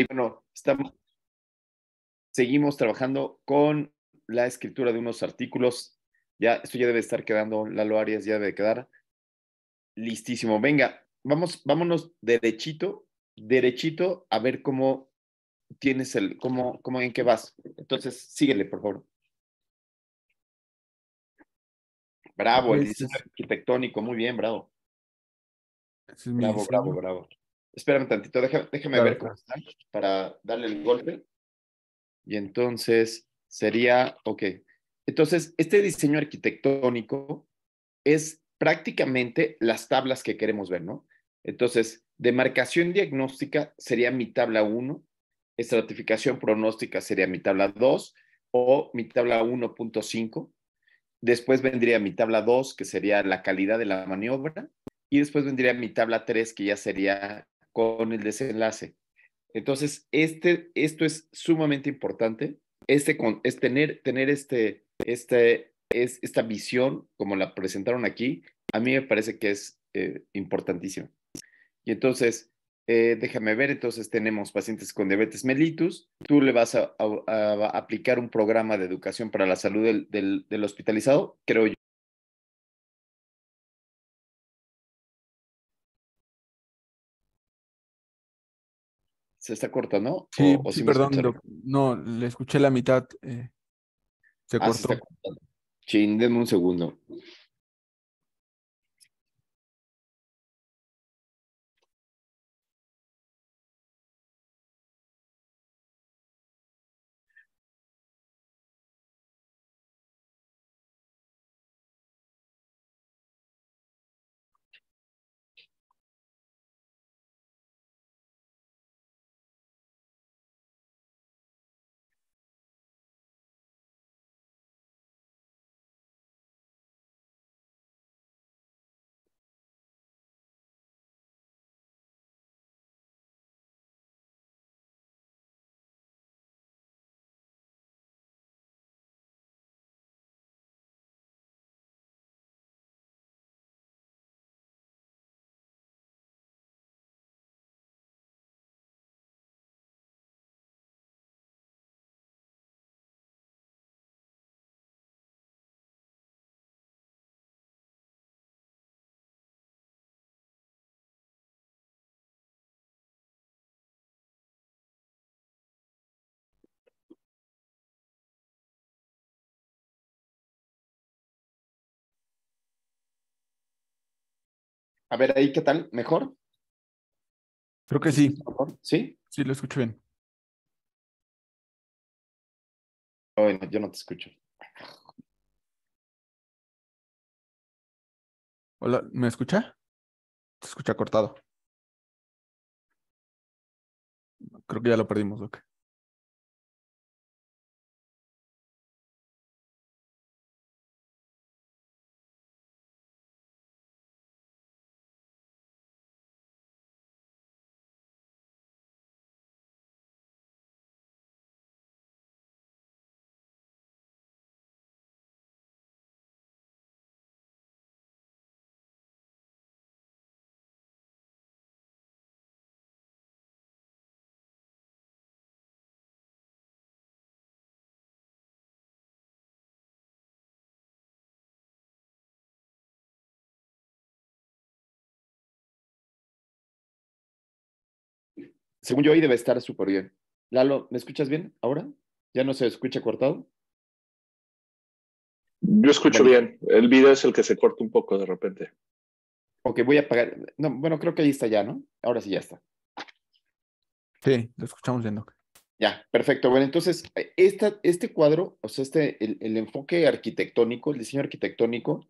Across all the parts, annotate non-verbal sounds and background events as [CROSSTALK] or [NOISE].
Y bueno, estamos, seguimos trabajando con la escritura de unos artículos. Ya, esto ya debe estar quedando, Lalo Arias ya debe quedar. Listísimo. Venga, vamos, vámonos derechito, derechito a ver cómo tienes el, cómo, cómo en qué vas. Entonces, síguele, por favor. Bravo, el diseño arquitectónico, muy bien, bravo. bravo, bravo, bravo. Espérame tantito, déjame, ver cómo está para darle el golpe. Y entonces sería, ok. Entonces, este diseño arquitectónico es prácticamente las tablas que queremos ver, ¿no? Entonces, demarcación diagnóstica sería mi tabla 1, estratificación pronóstica sería mi tabla 2 o mi tabla 1.5. Después vendría mi tabla 2, que sería la calidad de la maniobra, y después vendría mi tabla 3, que ya sería con el desenlace. Entonces, este, esto es sumamente importante, este, es tener, tener este, este, esta visión, como la presentaron aquí, a mí me parece que es eh, importantísimo. Y entonces, eh, déjame ver, entonces tenemos pacientes con diabetes mellitus, tú le vas a, aplicar un programa de educación para la salud del, hospitalizado, creo yo. está corta, ¿no? Sí, perdón, no, le escuché la mitad. Eh, se ah, cortó. Se un segundo. A ver, ahí, ¿qué tal? ¿Mejor? Creo que sí. ¿Sí? Sí, lo escucho bien. Ah, bueno, yo no te escucho. Hola, ¿me escucha? Te escucha cortado. Creo que ya lo perdimos, ok. según yo, hoy debe estar súper bien. Lalo, ¿me escuchas bien ahora? ¿Ya no se escucha cortado? Yo escucho bien. El video es el que se corta un poco de repente. Ok, voy a apagar. No, bueno, creo que ahí está ya, ¿no? Ahora sí ya está. Sí, lo escuchamos bien, Ya, perfecto. Bueno, entonces, eh, este cuadro, o sea, este, el, el, enfoque arquitectónico, el diseño arquitectónico,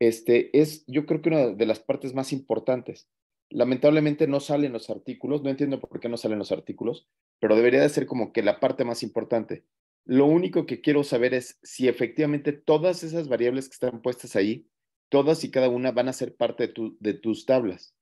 este, es yo creo que una de las partes más importantes. Lamentablemente no salen los artículos, no entiendo por qué no salen los artículos, pero debería de ser como que la parte más importante. Lo único que quiero saber es si efectivamente todas esas variables que están puestas ahí, todas y cada una van a ser parte de, tus tablas.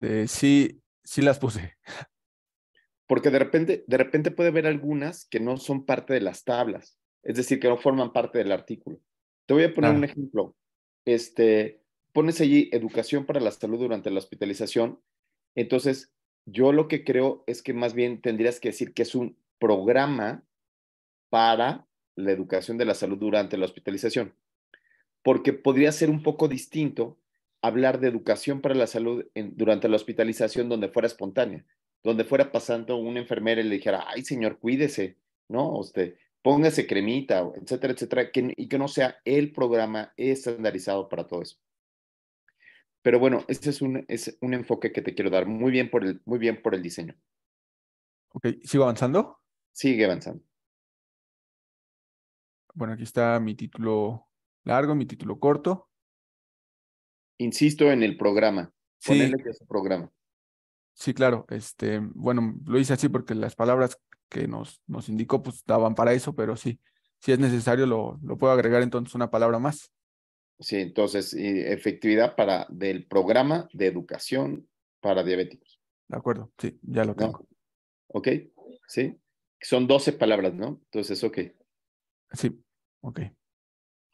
Eh, sí, sí las puse. [LAUGHS] Porque de repente, de repente puede haber algunas que no son parte de las tablas, es decir, que no forman parte del artículo. Te voy a poner un ejemplo. Este, pones allí educación para la salud durante la hospitalización, entonces yo lo que creo es que más bien tendrías que decir que es un programa para la educación de la salud durante la hospitalización, porque podría ser un poco distinto hablar de educación para la salud durante la hospitalización donde fuera espontánea, donde fuera pasando una enfermera y le dijera, ay señor, cuídese, ¿no? Usted, póngase cremita, etcétera, etcétera, y que no sea el programa estandarizado para todo eso. Pero bueno, ese es un, es un enfoque que te quiero dar. Muy bien por el, muy bien por el diseño. Ok, ¿sigo avanzando? Sigue avanzando. Bueno, aquí está mi título largo, mi título corto. Insisto en el programa. Sí. que es programa. Sí, claro. Este, bueno, lo hice así porque las palabras que nos, nos indicó pues daban para eso, pero sí, si es necesario lo, lo puedo agregar entonces una palabra más. Sí, entonces, efectividad para del programa de educación para diabéticos. De acuerdo, sí, ya lo tengo. Ok, sí. Son 12 palabras, ¿no? Entonces, ok. Sí, ok.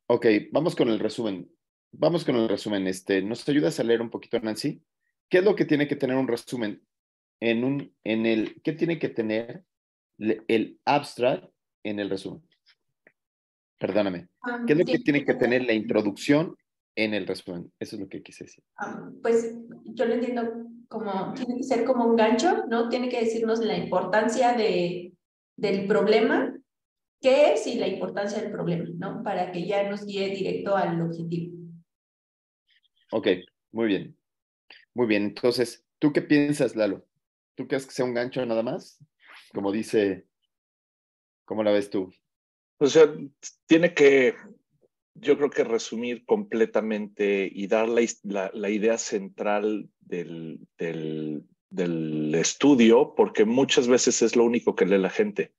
Ok, vamos con el resumen. Vamos con el resumen. Este, ¿Nos ayudas a leer un poquito, Nancy? ¿Qué es lo que tiene que tener un resumen? En un, en el, ¿qué tiene que tener el abstract en el resumen? Perdóname. Ah, ¿Qué es lo que tiene que tener la introducción en el resumen? Eso es lo que quise decir. Ah, pues yo lo entiendo como, tiene que ser como un gancho, ¿no? Tiene que decirnos la importancia de, del problema, qué es y la importancia del problema, ¿no? Para que ya nos guíe directo al objetivo. Ok, muy bien. Muy bien, entonces, ¿tú qué piensas, Lalo? ¿Tú crees que sea un gancho nada más? Como dice, ¿cómo la ves tú? O sea, tiene que, yo creo que resumir completamente y dar la, la, idea central del, del, estudio, porque muchas veces es lo único que lee la gente.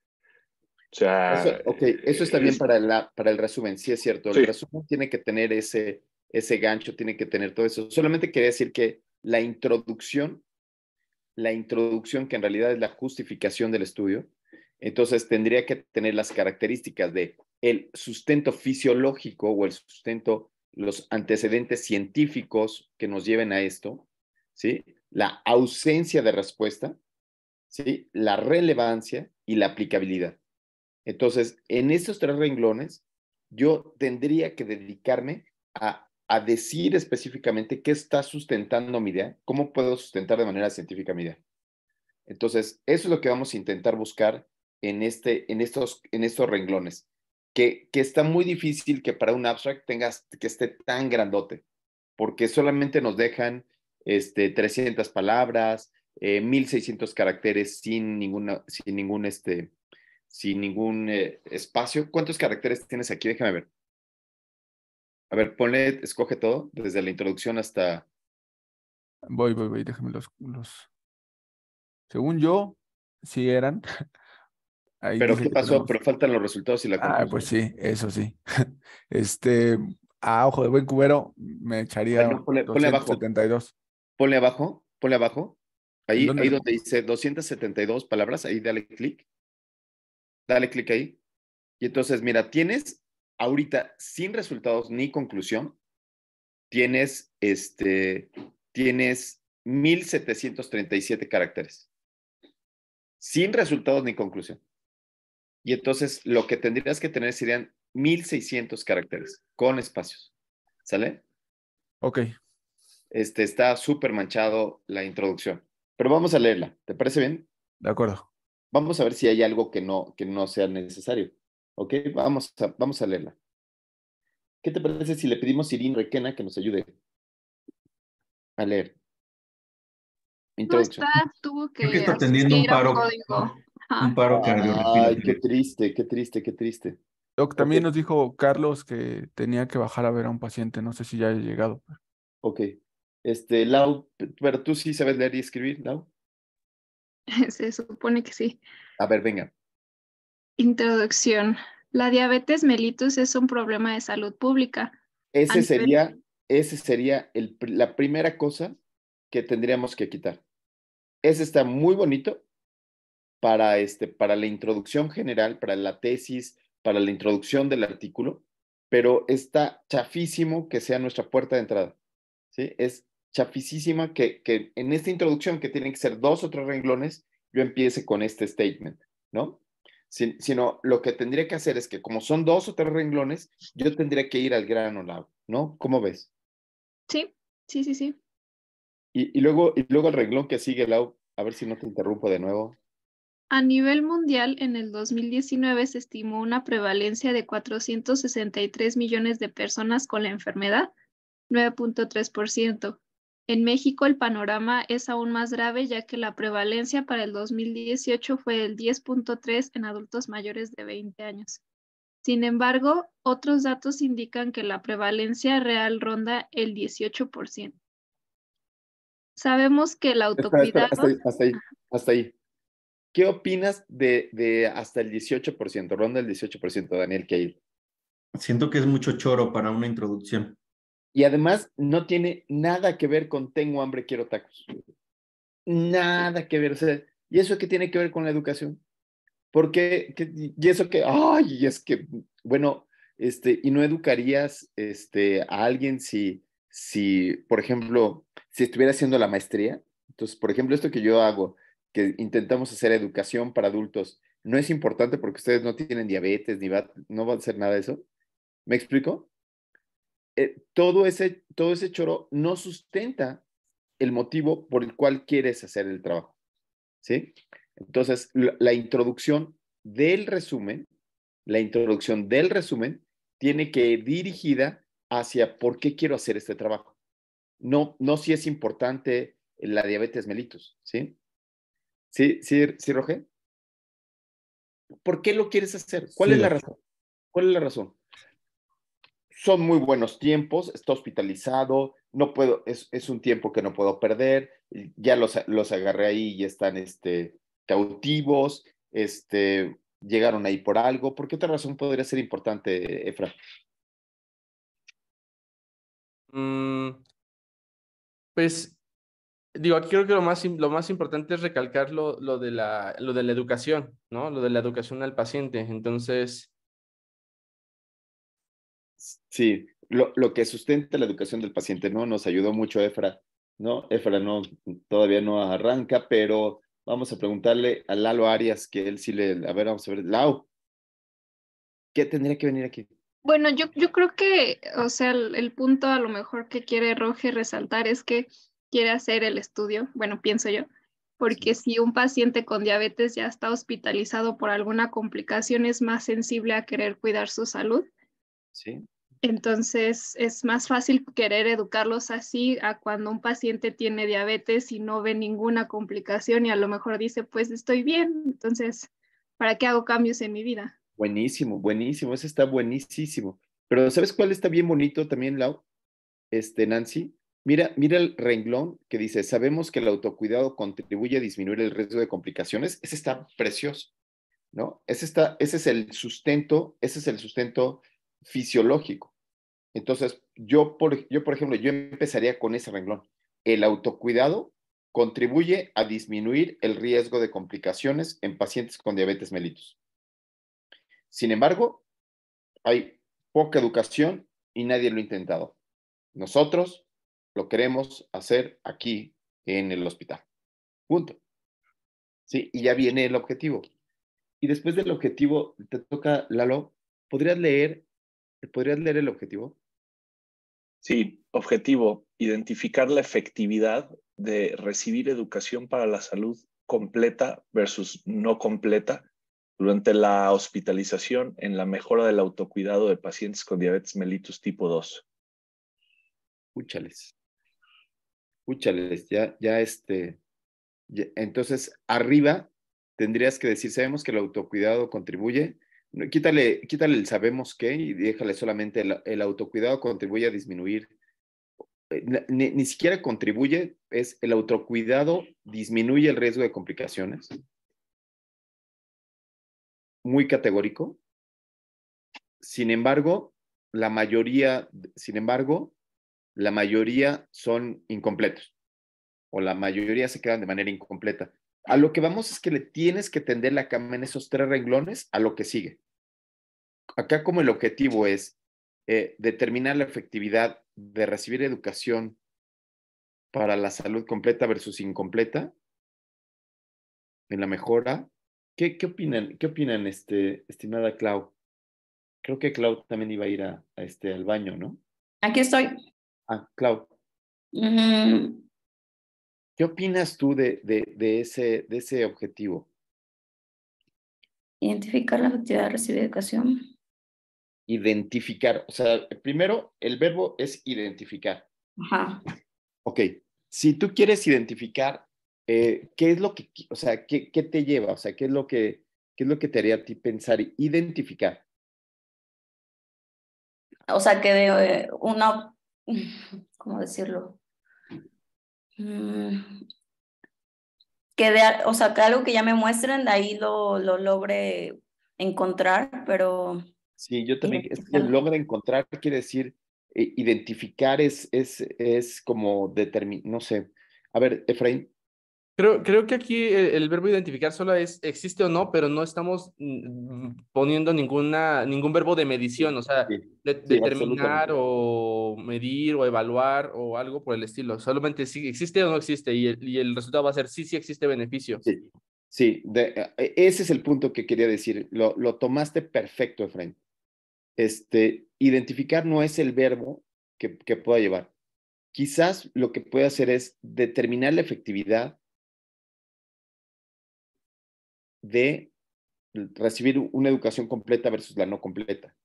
O sea, eso, ok, eso está bien para, la, para el resumen, sí es cierto. El resumen tiene que tener ese, ese gancho, tiene que tener todo eso. Solamente quería decir que la introducción, la introducción que en realidad es la justificación del estudio, entonces tendría que tener las características de el sustento fisiológico o el sustento, los antecedentes científicos que nos lleven a esto, ¿sí? La ausencia de respuesta, ¿sí? La relevancia y la aplicabilidad. Entonces, en estos tres renglones, yo tendría que dedicarme a decir específicamente qué está sustentando mi idea, cómo puedo sustentar de manera científica mi idea. Entonces, eso es lo que vamos a intentar buscar en, este, en, estos, en estos renglones, que, que está muy difícil que para un abstract tengas que esté tan grandote, porque solamente nos dejan este, 300 palabras, 1600 eh, caracteres sin, ninguna, sin ningún, este, sin ningún eh, espacio. ¿Cuántos caracteres tienes aquí? Déjame ver. A ver, ponle, escoge todo, desde la introducción hasta... Voy, voy, voy, déjame los... los... Según yo, si eran [LAUGHS] Pero ¿qué pasó? Pero faltan los resultados y la conclusión. Ah, pues sí, eso sí. [LAUGHS] Este, a ojo de buen cubero, me echaría ponle, 272. Abajo. Ponle abajo, ponle abajo. Ahí, ahí donde dice 272 palabras, ahí dale clic. Dale clic ahí. Y entonces, mira, tienes ahorita sin resultados ni conclusión, tienes este, tienes 1737 caracteres. Sin resultados ni conclusión. Y entonces lo que tendrías que tener serían 1600 caracteres con espacios. ¿Sale? Ok. Este está súper manchado la introducción, pero vamos a leerla. ¿Te parece bien? De acuerdo. Vamos a ver si hay algo que no, que no sea necesario. ¿Ok? Vamos a, vamos a leerla. ¿Qué te parece si le pedimos a Irín Requena que nos ayude a leer? Introducción. tuvo que, un paro. Un paro [LAUGHS] cardiorrespiratorio. qué triste, qué triste, qué triste. Doc, también nos dijo Carlos que tenía que bajar a ver a un paciente, no sé si ya he llegado. Ok. Este, Lau, pero tú sí sabes leer y escribir, Lau. [LAUGHS] Se supone que sí. A ver, venga. Introducción. La diabetes mellitus es un problema de salud pública. Ese sería, ese sería el, la primera cosa que tendríamos que quitar. Ese está muy bonito, para, este, para la introducción general, para la tesis, para la introducción del artículo, pero está chafísimo que sea nuestra puerta de entrada. ¿sí? Es chafísima que, que en esta introducción, que tienen que ser dos o tres renglones, yo empiece con este statement, ¿no? sino lo que tendría que hacer es que como son dos o tres renglones, yo tendría que ir al grano, Lau, ¿no? ¿Cómo ves? Sí, sí, sí, sí. Y, y, luego, y luego el renglón que sigue, Lau, a ver si no te interrumpo de nuevo. A nivel mundial, en el 2019 se estimó una prevalencia de 463 millones de personas con la enfermedad, 9.3%. En México el panorama es aún más grave ya que la prevalencia para el 2018 fue del 10.3 en adultos mayores de 20 años. Sin embargo, otros datos indican que la prevalencia real ronda el 18%. Sabemos que la autocuidado... hasta, ahí, hasta ahí. ¿Qué opinas de, de hasta el 18%, ronda el 18%, Daniel hay? Siento que es mucho choro para una introducción. Y además no tiene nada que ver con tengo hambre, quiero tacos. Nada que ver. O sea, ¿y eso qué tiene que ver con la educación? Porque, qué? y eso que, ay, es que, bueno, este, y no educarías este, a alguien si, si, por ejemplo, si estuviera haciendo la maestría. Entonces, por ejemplo, esto que yo hago, que intentamos hacer educación para adultos no es importante porque ustedes no tienen diabetes ni no va a hacer nada de eso. ¿Me explico? Eh, todo, ese, todo ese choro no sustenta el motivo por el cual quieres hacer el trabajo. ¿Sí? Entonces, la, introducción del resumen, la introducción del resumen tiene que ir dirigida hacia por qué quiero hacer este trabajo. No, no si es importante la diabetes mellitus, ¿sí? ¿Sí, sí, Roger? ¿Por qué lo quieres hacer? ¿Cuál es la razón? ¿Cuál es la razón? Son muy buenos tiempos, está hospitalizado, no puedo, es, un tiempo que no puedo perder, ya los, agarré ahí y están este, cautivos, este, llegaron ahí por algo. ¿Por qué otra razón podría ser importante, Efra? Mm, pues digo, aquí creo que lo más, lo más importante es recalcar lo, de la, lo de la educación, ¿no? Lo de la educación al paciente. Entonces... Sí, lo, que sustenta la educación del paciente, ¿no? Nos ayudó mucho Efra, ¿no? Efra no, todavía no arranca, pero vamos a preguntarle a Lalo Arias, que él sí le... A ver, vamos a ver. Lau, ¿qué tendría que venir aquí? Bueno, yo, yo creo que, o sea, el, el punto a lo mejor que quiere Roger resaltar es que quiere hacer el estudio, bueno, pienso yo, porque si un paciente con diabetes ya está hospitalizado por alguna complicación, es más sensible a querer cuidar su salud. Sí. Entonces es más fácil querer educarlos así a cuando un paciente tiene diabetes y no ve ninguna complicación y a lo mejor dice, pues estoy bien, entonces, ¿para qué hago cambios en mi vida? Buenísimo, buenísimo, eso está buenísimo. Pero ¿sabes cuál está bien bonito también, Lau? Este, Nancy, Mira, el renglón que dice, sabemos que el autocuidado contribuye a disminuir el riesgo de complicaciones. Ese está precioso, ¿no? Ese, está, es el sustento, ese es el sustento fisiológico. Entonces, yo por, yo, por ejemplo, yo empezaría con ese renglón. El autocuidado contribuye a disminuir el riesgo de complicaciones en pacientes con diabetes mellitus. Sin embargo, hay poca educación y nadie lo ha intentado. Nosotros, lo queremos hacer aquí en el hospital. Punto. ¿Sí? Y ya viene el objetivo. Y después del objetivo, te toca, Lalo, ¿podrías leer, ¿podrías leer el objetivo? Sí, objetivo, identificar la efectividad de recibir educación para la salud completa versus no completa durante la hospitalización en la mejora del autocuidado de pacientes con diabetes mellitus tipo 2. Escúchales. Escúchales, ya, ya este, entonces arriba tendrías que decir, sabemos que el autocuidado contribuye, quítale, quítale el sabemos qué y déjale solamente el, autocuidado contribuye a disminuir, eh, ni, ni, siquiera contribuye, es el autocuidado disminuye el riesgo de complicaciones. Muy categórico. Sin embargo, la mayoría, sin embargo, la mayoría son incompletos o la mayoría se quedan de manera incompleta. A lo que vamos es que le tienes que tender la cama en esos tres renglones a lo que sigue. Acá como el objetivo es eh, determinar la efectividad de recibir educación para la salud completa versus incompleta en la mejora. ¿Qué, opinan, qué opinan este, estimada Clau? Creo que Clau también iba a ir este, al baño, ¿no? Aquí estoy. Ah, Clau. ¿Qué opinas tú de, de, ese, de ese objetivo? Identificar la efectividad de recibir educación. Identificar, o sea, primero el verbo es identificar. Ajá. Ok, si tú quieres identificar, eh, ¿qué es lo que, o sea, qué, te lleva? O sea, ¿qué es lo que, qué es lo que te haría a ti pensar identificar? O sea, que de eh, una [LAUGHS] ¿cómo decirlo? Mm. Que de, o sea, que algo que ya me muestren, de ahí lo, lo logre encontrar, pero... Sí, yo también, es que logra encontrar quiere decir eh, identificar es, es, es como determinar, no sé. A ver, Efraín, Creo, creo que aquí eh, el, verbo identificar solo es existe o no, pero no estamos mm, poniendo ninguna, ningún verbo de medición, o sea, determinar o medir o evaluar o algo por el estilo. Solamente si existe o no existe y el, y el resultado va a ser sí, sí existe beneficio. Sí, eh, ese es el punto que quería decir. Lo, lo tomaste perfecto, Efraín. Este, identificar no es el verbo que, que pueda llevar. Quizás lo que puede hacer es determinar la efectividad de recibir una educación completa versus la no completa.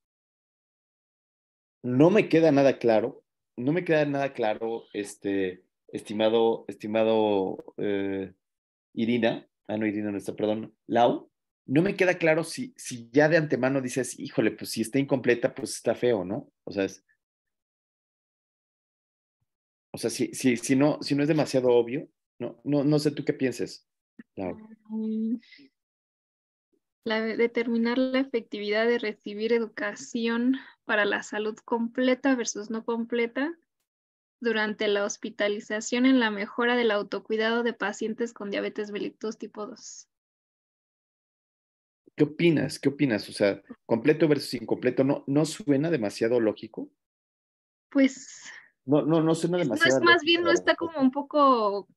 No me queda nada claro, no me queda nada claro, este, estimado, estimado eh, Irina, ah, no, Irina no está, perdón, Lau, no me queda claro si, si ya de antemano dices, híjole, pues si está incompleta, pues está feo, ¿no? O sea, es, o sea, si, si, no, si no es demasiado obvio, no, no, no sé tú qué pienses. Lau. Mm, determinar la efectividad de recibir educación para la salud completa versus no completa durante la hospitalización en la mejora del autocuidado de pacientes con diabetes mellitus tipo 2. ¿Qué opinas? ¿Qué opinas? O sea, completo versus incompleto, ¿no, no suena demasiado lógico? Pues... No, no, no suena demasiado. No es, más bien no está como un poco,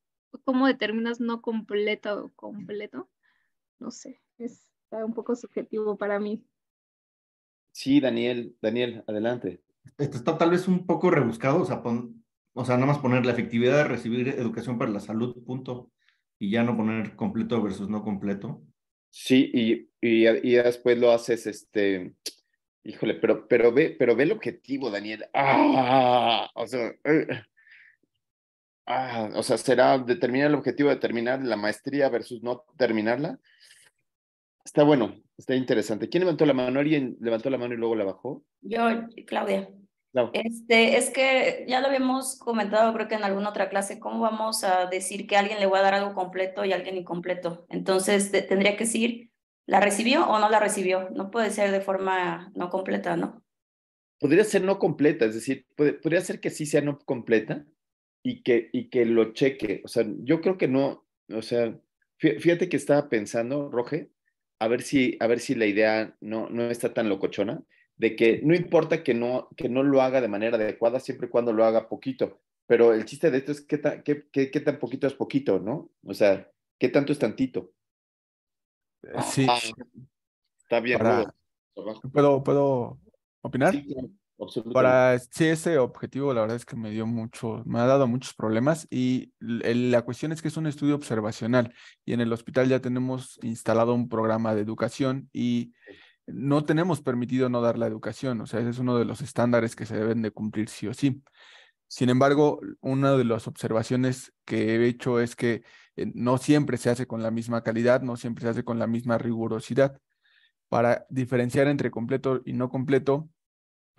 ¿cómo determinas no completo o completo? No sé, es está un poco subjetivo para mí. Sí, Daniel, Daniel, adelante. Esto está tal vez un poco rebuscado, o sea, o sea, nada más poner la efectividad de recibir educación para la salud, punto, y ya no poner completo versus no completo. Sí, y, después lo haces, este, híjole, pero, pero, ve, pero ve el objetivo, Daniel. Ah, o sea, ah, o sea, será determinar el objetivo de terminar la maestría versus no terminarla. Está bueno, está interesante. ¿Quién levantó la mano? ¿Alguien levantó la mano y luego la bajó? Yo, Claudia. Este, es que ya lo habíamos comentado, creo que en alguna otra clase, ¿cómo vamos a decir que alguien le va a dar algo completo y alguien incompleto? Entonces, tendría que decir, ¿la recibió o no la recibió? No puede ser de forma no completa, ¿no? Podría ser no completa, es decir, podría ser que sí sea no completa y que, y que lo cheque. O sea, yo creo que no, o sea, fíjate que estaba pensando, Roge, a ver si, a ver si la idea no, no está tan locochona, de que no importa que no, que no lo haga de manera adecuada, siempre y cuando lo haga poquito. Pero el chiste de esto es qué tan, qué, tan poquito es poquito, ¿no? O sea, qué tanto es tantito. Sí. Ah, está bien. ¿Puedo, ¿Puedo opinar? Para sí, ese objetivo, la verdad es que me dio mucho, me ha dado muchos problemas y la cuestión es que es un estudio observacional y en el hospital ya tenemos instalado un programa de educación y no tenemos permitido no dar la educación, o sea, ese es uno de los estándares que se deben de cumplir sí o sí. Sin embargo, una de las observaciones que he hecho es que eh, no siempre se hace con la misma calidad, no siempre se hace con la misma rigurosidad. Para diferenciar entre completo y no completo,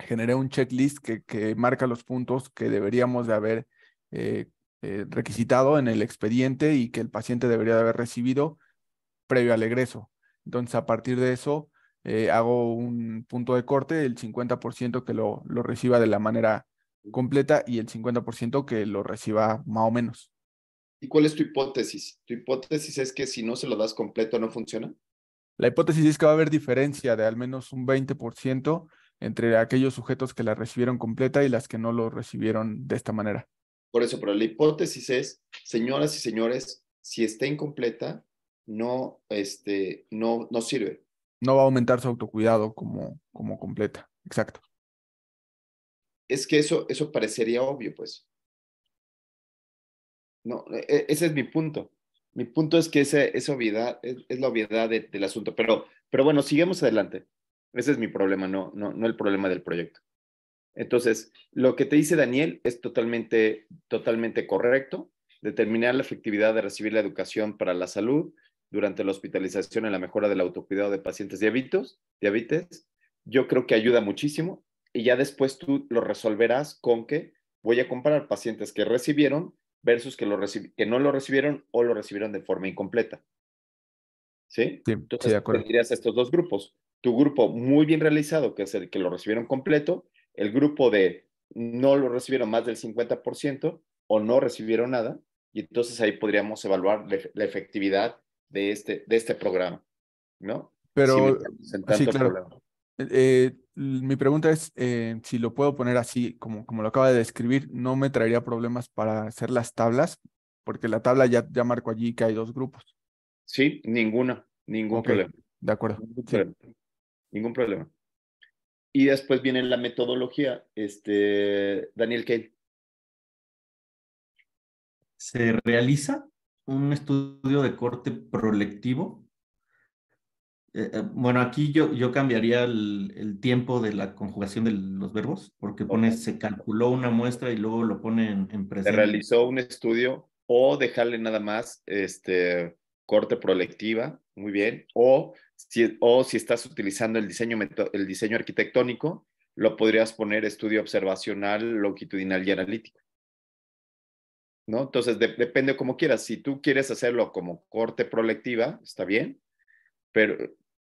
generé un checklist que, marca los puntos que deberíamos de haber eh, eh, requisitado en el expediente y que el paciente debería de haber recibido previo al egreso. Entonces, a partir de eso, eh, hago un punto de corte, el 50% que lo, lo reciba de la manera completa y el 50% que lo reciba más o menos. ¿Y cuál es tu hipótesis? ¿Tu hipótesis es que si no se lo das completo no funciona? La hipótesis es que va a haber diferencia de al menos un 20% entre aquellos sujetos que la recibieron completa y las que no lo recibieron de esta manera. Por eso, pero la hipótesis es, señoras y señores, si está incompleta, no, este, no, no sirve. No va a aumentar su autocuidado como, como completa. Exacto. Es que eso, eso parecería obvio, pues. No, e, ese es mi punto. Mi punto es que esa, esa obviedad es, la obviedad del asunto. Pero, pero bueno, sigamos adelante. Ese es mi problema, no, no, el problema del proyecto. Entonces, lo que te dice Daniel es totalmente, totalmente correcto. Determinar la efectividad de recibir la educación para la salud durante la hospitalización en la mejora del autocuidado de pacientes diabéticos. diabetes, yo creo que ayuda muchísimo y ya después tú lo resolverás con que voy a comparar pacientes que recibieron versus que, no lo recibieron o lo recibieron de forma incompleta. ¿Sí? Entonces, tendrías estos dos grupos tu grupo muy bien realizado, que es el que lo recibieron completo, el grupo de no lo recibieron más del 50% o no recibieron nada, y entonces ahí podríamos evaluar la efectividad de este, de este programa, ¿no? Pero, eh, mi pregunta es, eh, si lo puedo poner así, como, como lo acaba de describir, no me traería problemas para hacer las tablas, porque la tabla ya, ya marco allí que hay dos grupos. Sí, ninguna, ningún problema. De acuerdo ningún problema. Y después viene la metodología, este, Daniel ¿qué? Se realiza un estudio de corte prolectivo. Eh, eh, bueno, aquí yo, yo cambiaría el, tiempo de la conjugación de los verbos, porque pone, se calculó una muestra y luego lo pone en, presente. Se realizó un estudio o dejarle nada más este, corte prolectiva, muy bien, o o si estás utilizando el diseño, el diseño arquitectónico, lo podrías poner estudio observacional, longitudinal y analítico. ¿No? Entonces, depende como quieras. Si tú quieres hacerlo como corte prolectiva, está bien, pero,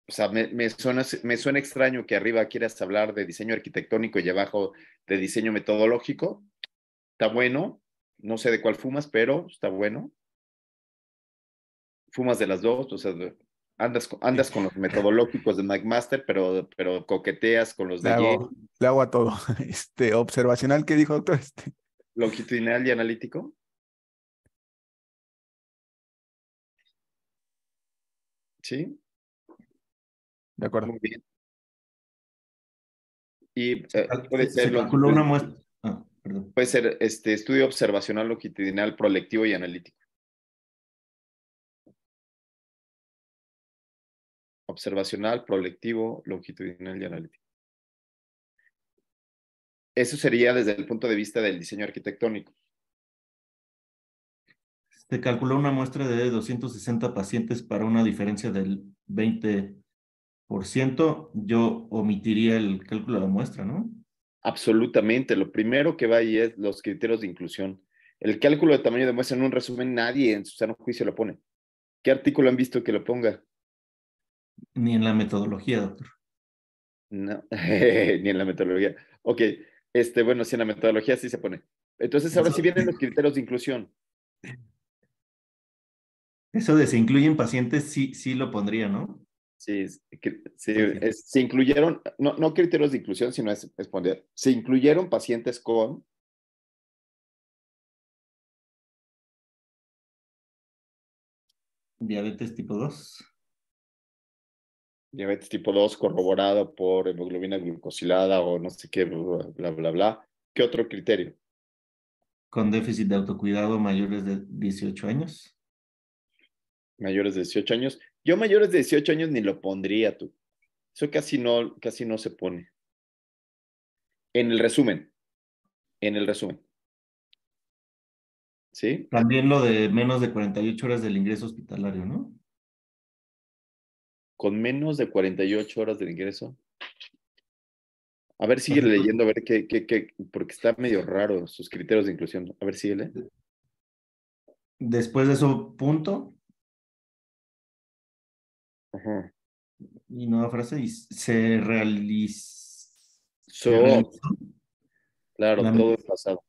o sea, me, me, suena, me suena extraño que arriba quieras hablar de diseño arquitectónico y abajo de diseño metodológico. Está bueno, no sé de cuál fumas, pero está bueno. Fumas de las dos, o sea, andas, con los metodológicos de McMaster, pero, pero coqueteas con los de le hago, a todo. [LAUGHS] Este, observacional, ¿qué dijo, doctor? Este. Longitudinal y analítico. ¿Sí? De acuerdo. Muy bien. Y eh, ah, puede ser... una muestra. Ah, puede ser este, estudio observacional longitudinal, prolectivo y analítico. observacional, prolectivo, longitudinal y analítico. Eso sería desde el punto de vista del diseño arquitectónico. Se calculó una muestra de 260 pacientes para una diferencia del 20%. Yo omitiría el cálculo de la muestra, ¿no? Absolutamente. Lo primero que va ahí es los criterios de inclusión. El cálculo de tamaño de muestra en un resumen nadie en su sano juicio lo pone. ¿Qué artículo han visto que lo ponga? Ni en la metodología, doctor. No, [LAUGHS] ni en la metodología. Ok, este, bueno, si en la metodología sí se pone. Entonces, ahora sí vienen los [LAUGHS] criterios de inclusión. Eso de se incluyen pacientes, sí, sí lo pondría, ¿no? Sí, se incluyeron, no, criterios de inclusión, sino es, se incluyeron pacientes con diabetes tipo 2 diabetes tipo 2 corroborado por hemoglobina glucosilada o no sé qué, bla, bla, bla, ¿Qué otro criterio? Con déficit de autocuidado mayores de 18 años. Mayores de 18 años. Yo mayores de 18 años ni lo pondría tú. Eso casi no, casi no se pone. En el resumen. En el resumen. ¿Sí? También lo de menos de 48 horas del ingreso hospitalario, ¿no? con menos de 48 horas de ingreso. A ver, sigue leyendo, a ver qué, qué, qué, porque está medio raro sus criterios de inclusión. A ver, síguele. Después de eso punto. Ajá. Y nueva frase, y se realizó. claro, todo es pasado.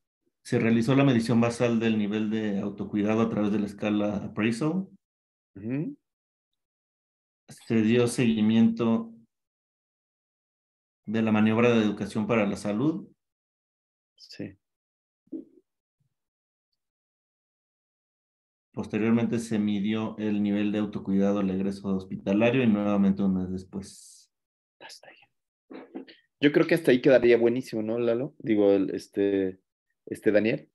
Se realizó la medición basal del nivel de autocuidado a través de la escala appraisal. Ajá se dio seguimiento de la maniobra de educación para la salud. Sí. Posteriormente se midió el nivel de autocuidado al egreso hospitalario y nuevamente un mes después. Hasta ahí. Yo creo que hasta ahí quedaría buenísimo, ¿no, Lalo? Digo, este, este Daniel.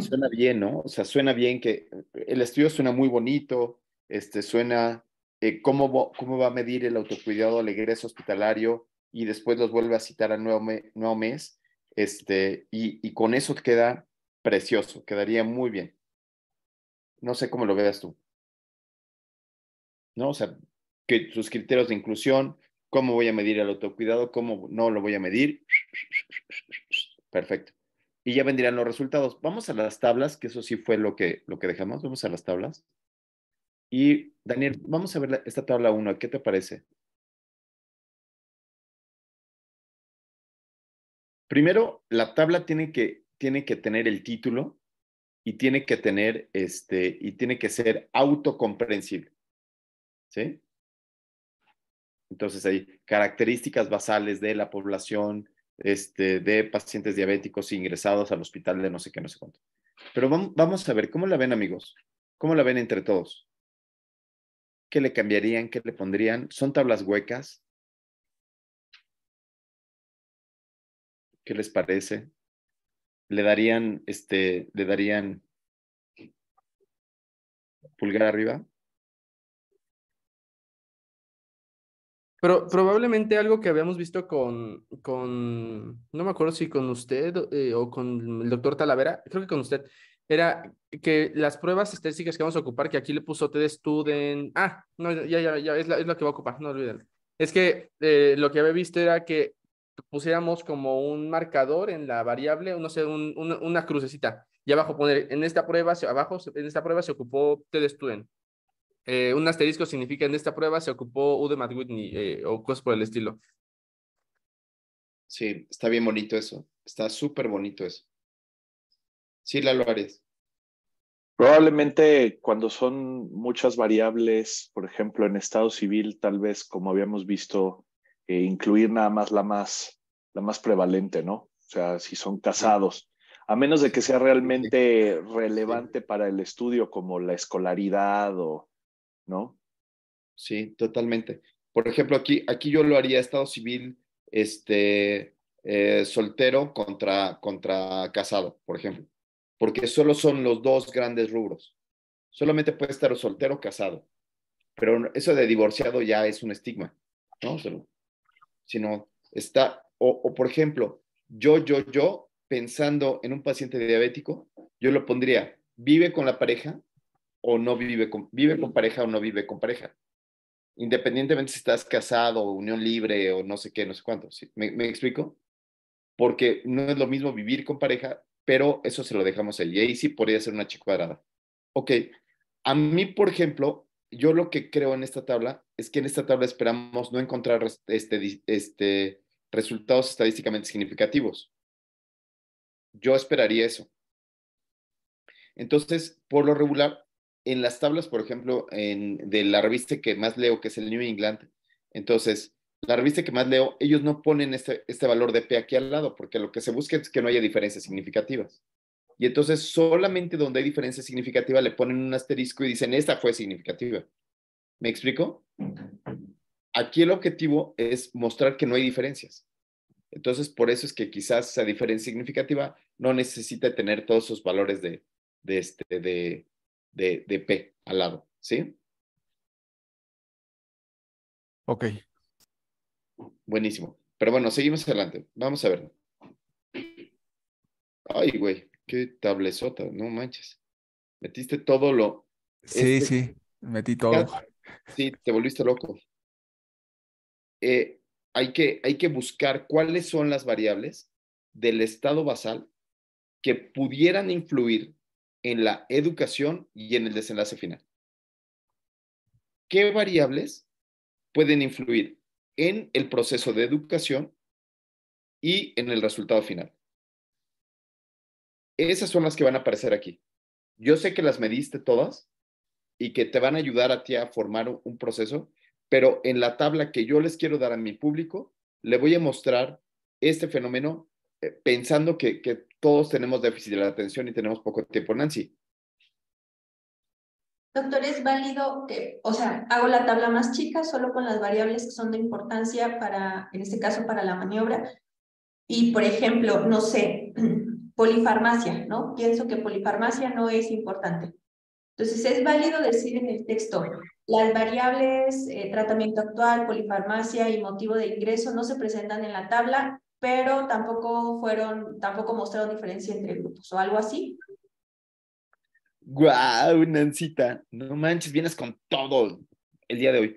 Suena bien, ¿no? O sea, suena bien que el estudio suena muy bonito, este, suena eh, cómo, cómo va a medir el autocuidado al egreso hospitalario y después los vuelve a citar a nuevo, nuevo mes. Este, y, con eso queda precioso, quedaría muy bien. No sé cómo lo veas tú. ¿No? O sea, que sus criterios de inclusión, cómo voy a medir el autocuidado, cómo no lo voy a medir. Perfecto. Y ya vendrían los resultados. Vamos a las tablas, que eso sí fue lo que, lo que dejamos. Vamos a las tablas. Y Daniel, vamos a ver esta tabla 1, ¿qué te parece? Primero, la tabla tiene que, tiene que tener el título y tiene que tener este y tiene que ser autocomprensible. ¿Sí? Entonces hay características basales de la población este, de pacientes diabéticos ingresados al hospital de no sé qué, no sé cuánto. Pero vamos a ver, ¿cómo la ven amigos? ¿Cómo la ven entre todos? ¿Qué le cambiarían? ¿Qué le pondrían? ¿Son tablas huecas? ¿Qué les parece? ¿Le darían, este, le darían pulgar arriba? Pero probablemente algo que habíamos visto con, con no me acuerdo si con usted eh, o con el doctor Talavera, creo que con usted, era que las pruebas estadísticas que vamos a ocupar, que aquí le puso ted Student, ah, no, ya, ya, ya, es lo que va a ocupar, no olvídalo. Es que eh, lo que había visto era que pusiéramos como un marcador en la variable, no sé, una crucecita, y abajo poner, en esta prueba, abajo, en esta prueba se ocupó ted Student. Eh, un asterisco significa en esta prueba se ocupó U Whitney eh, o cosas por el estilo. Sí, está bien bonito eso. Está súper bonito eso. Sí, lo haré. Probablemente cuando son muchas variables, por ejemplo, en estado civil, tal vez como habíamos visto, eh, incluir nada más la más la más prevalente, ¿no? O sea, si son casados, a menos de que sea realmente relevante para el estudio como la escolaridad o, ¿no? Sí, totalmente. Por ejemplo, aquí, aquí yo lo haría estado civil, este, eh, soltero contra, contra casado, por ejemplo porque solo son los dos grandes rubros. Solamente puede estar soltero o casado, pero eso de divorciado ya es un estigma, ¿no? solo. Sino está, o, por ejemplo, yo, yo, yo, pensando en un paciente diabético, yo lo pondría, vive con la pareja o no vive con, vive con pareja o no vive con pareja. Independientemente si estás casado, unión libre o no sé qué, no sé cuánto. ¿Me explico? Porque no es lo mismo vivir con pareja pero eso se lo dejamos él. Y ahí sí podría ser una cuadrada. Ok, a mí, por ejemplo, yo lo que creo en esta tabla es que en esta tabla esperamos no encontrar este, este, resultados estadísticamente significativos. Yo esperaría eso. Entonces, por lo regular, en las tablas, por ejemplo, en, de la revista que más leo, que es el New England, entonces, la revista que más leo, ellos no ponen este, este valor de P aquí al lado, porque lo que se busca es que no haya diferencias significativas. Y entonces solamente donde hay diferencia significativa le ponen un asterisco y dicen, esta fue significativa. ¿Me explico? Aquí el objetivo es mostrar que no hay diferencias. Entonces, por eso es que quizás esa diferencia significativa no necesita tener todos esos valores de, de, este, de, de, de P al lado. ¿Sí? Ok, Buenísimo. Pero bueno, seguimos adelante. Vamos a ver. Ay, güey, qué tablezota, no manches. Metiste todo lo. Sí, este sí, metí todo. Sí, te volviste loco. Eh, hay, que, hay que buscar cuáles son las variables del estado basal que pudieran influir en la educación y en el desenlace final. ¿Qué variables pueden influir en el proceso de educación y en el resultado final. Esas son las que van a aparecer aquí. Yo sé que las mediste todas y que te van a ayudar a ti a formar un proceso, pero en la tabla que yo les quiero dar a mi público, le voy a mostrar este fenómeno eh, pensando que, que todos tenemos déficit de la atención y tenemos poco tiempo. Nancy, Doctor, ¿es válido que, o sea, hago la tabla más chica solo con las variables que son de importancia para, en este caso, para la maniobra? Y, por ejemplo, no sé, [CLEARS THROAT] polifarmacia, ¿no? Pienso que polifarmacia no es importante. Entonces, es válido decir en el texto, las variables, eh, tratamiento actual, polifarmacia y motivo de ingreso no se presentan en la tabla, pero tampoco fueron, tampoco mostraron diferencia entre grupos o algo así. ¡Guau, Nancita! No manches, vienes con todo el día de hoy.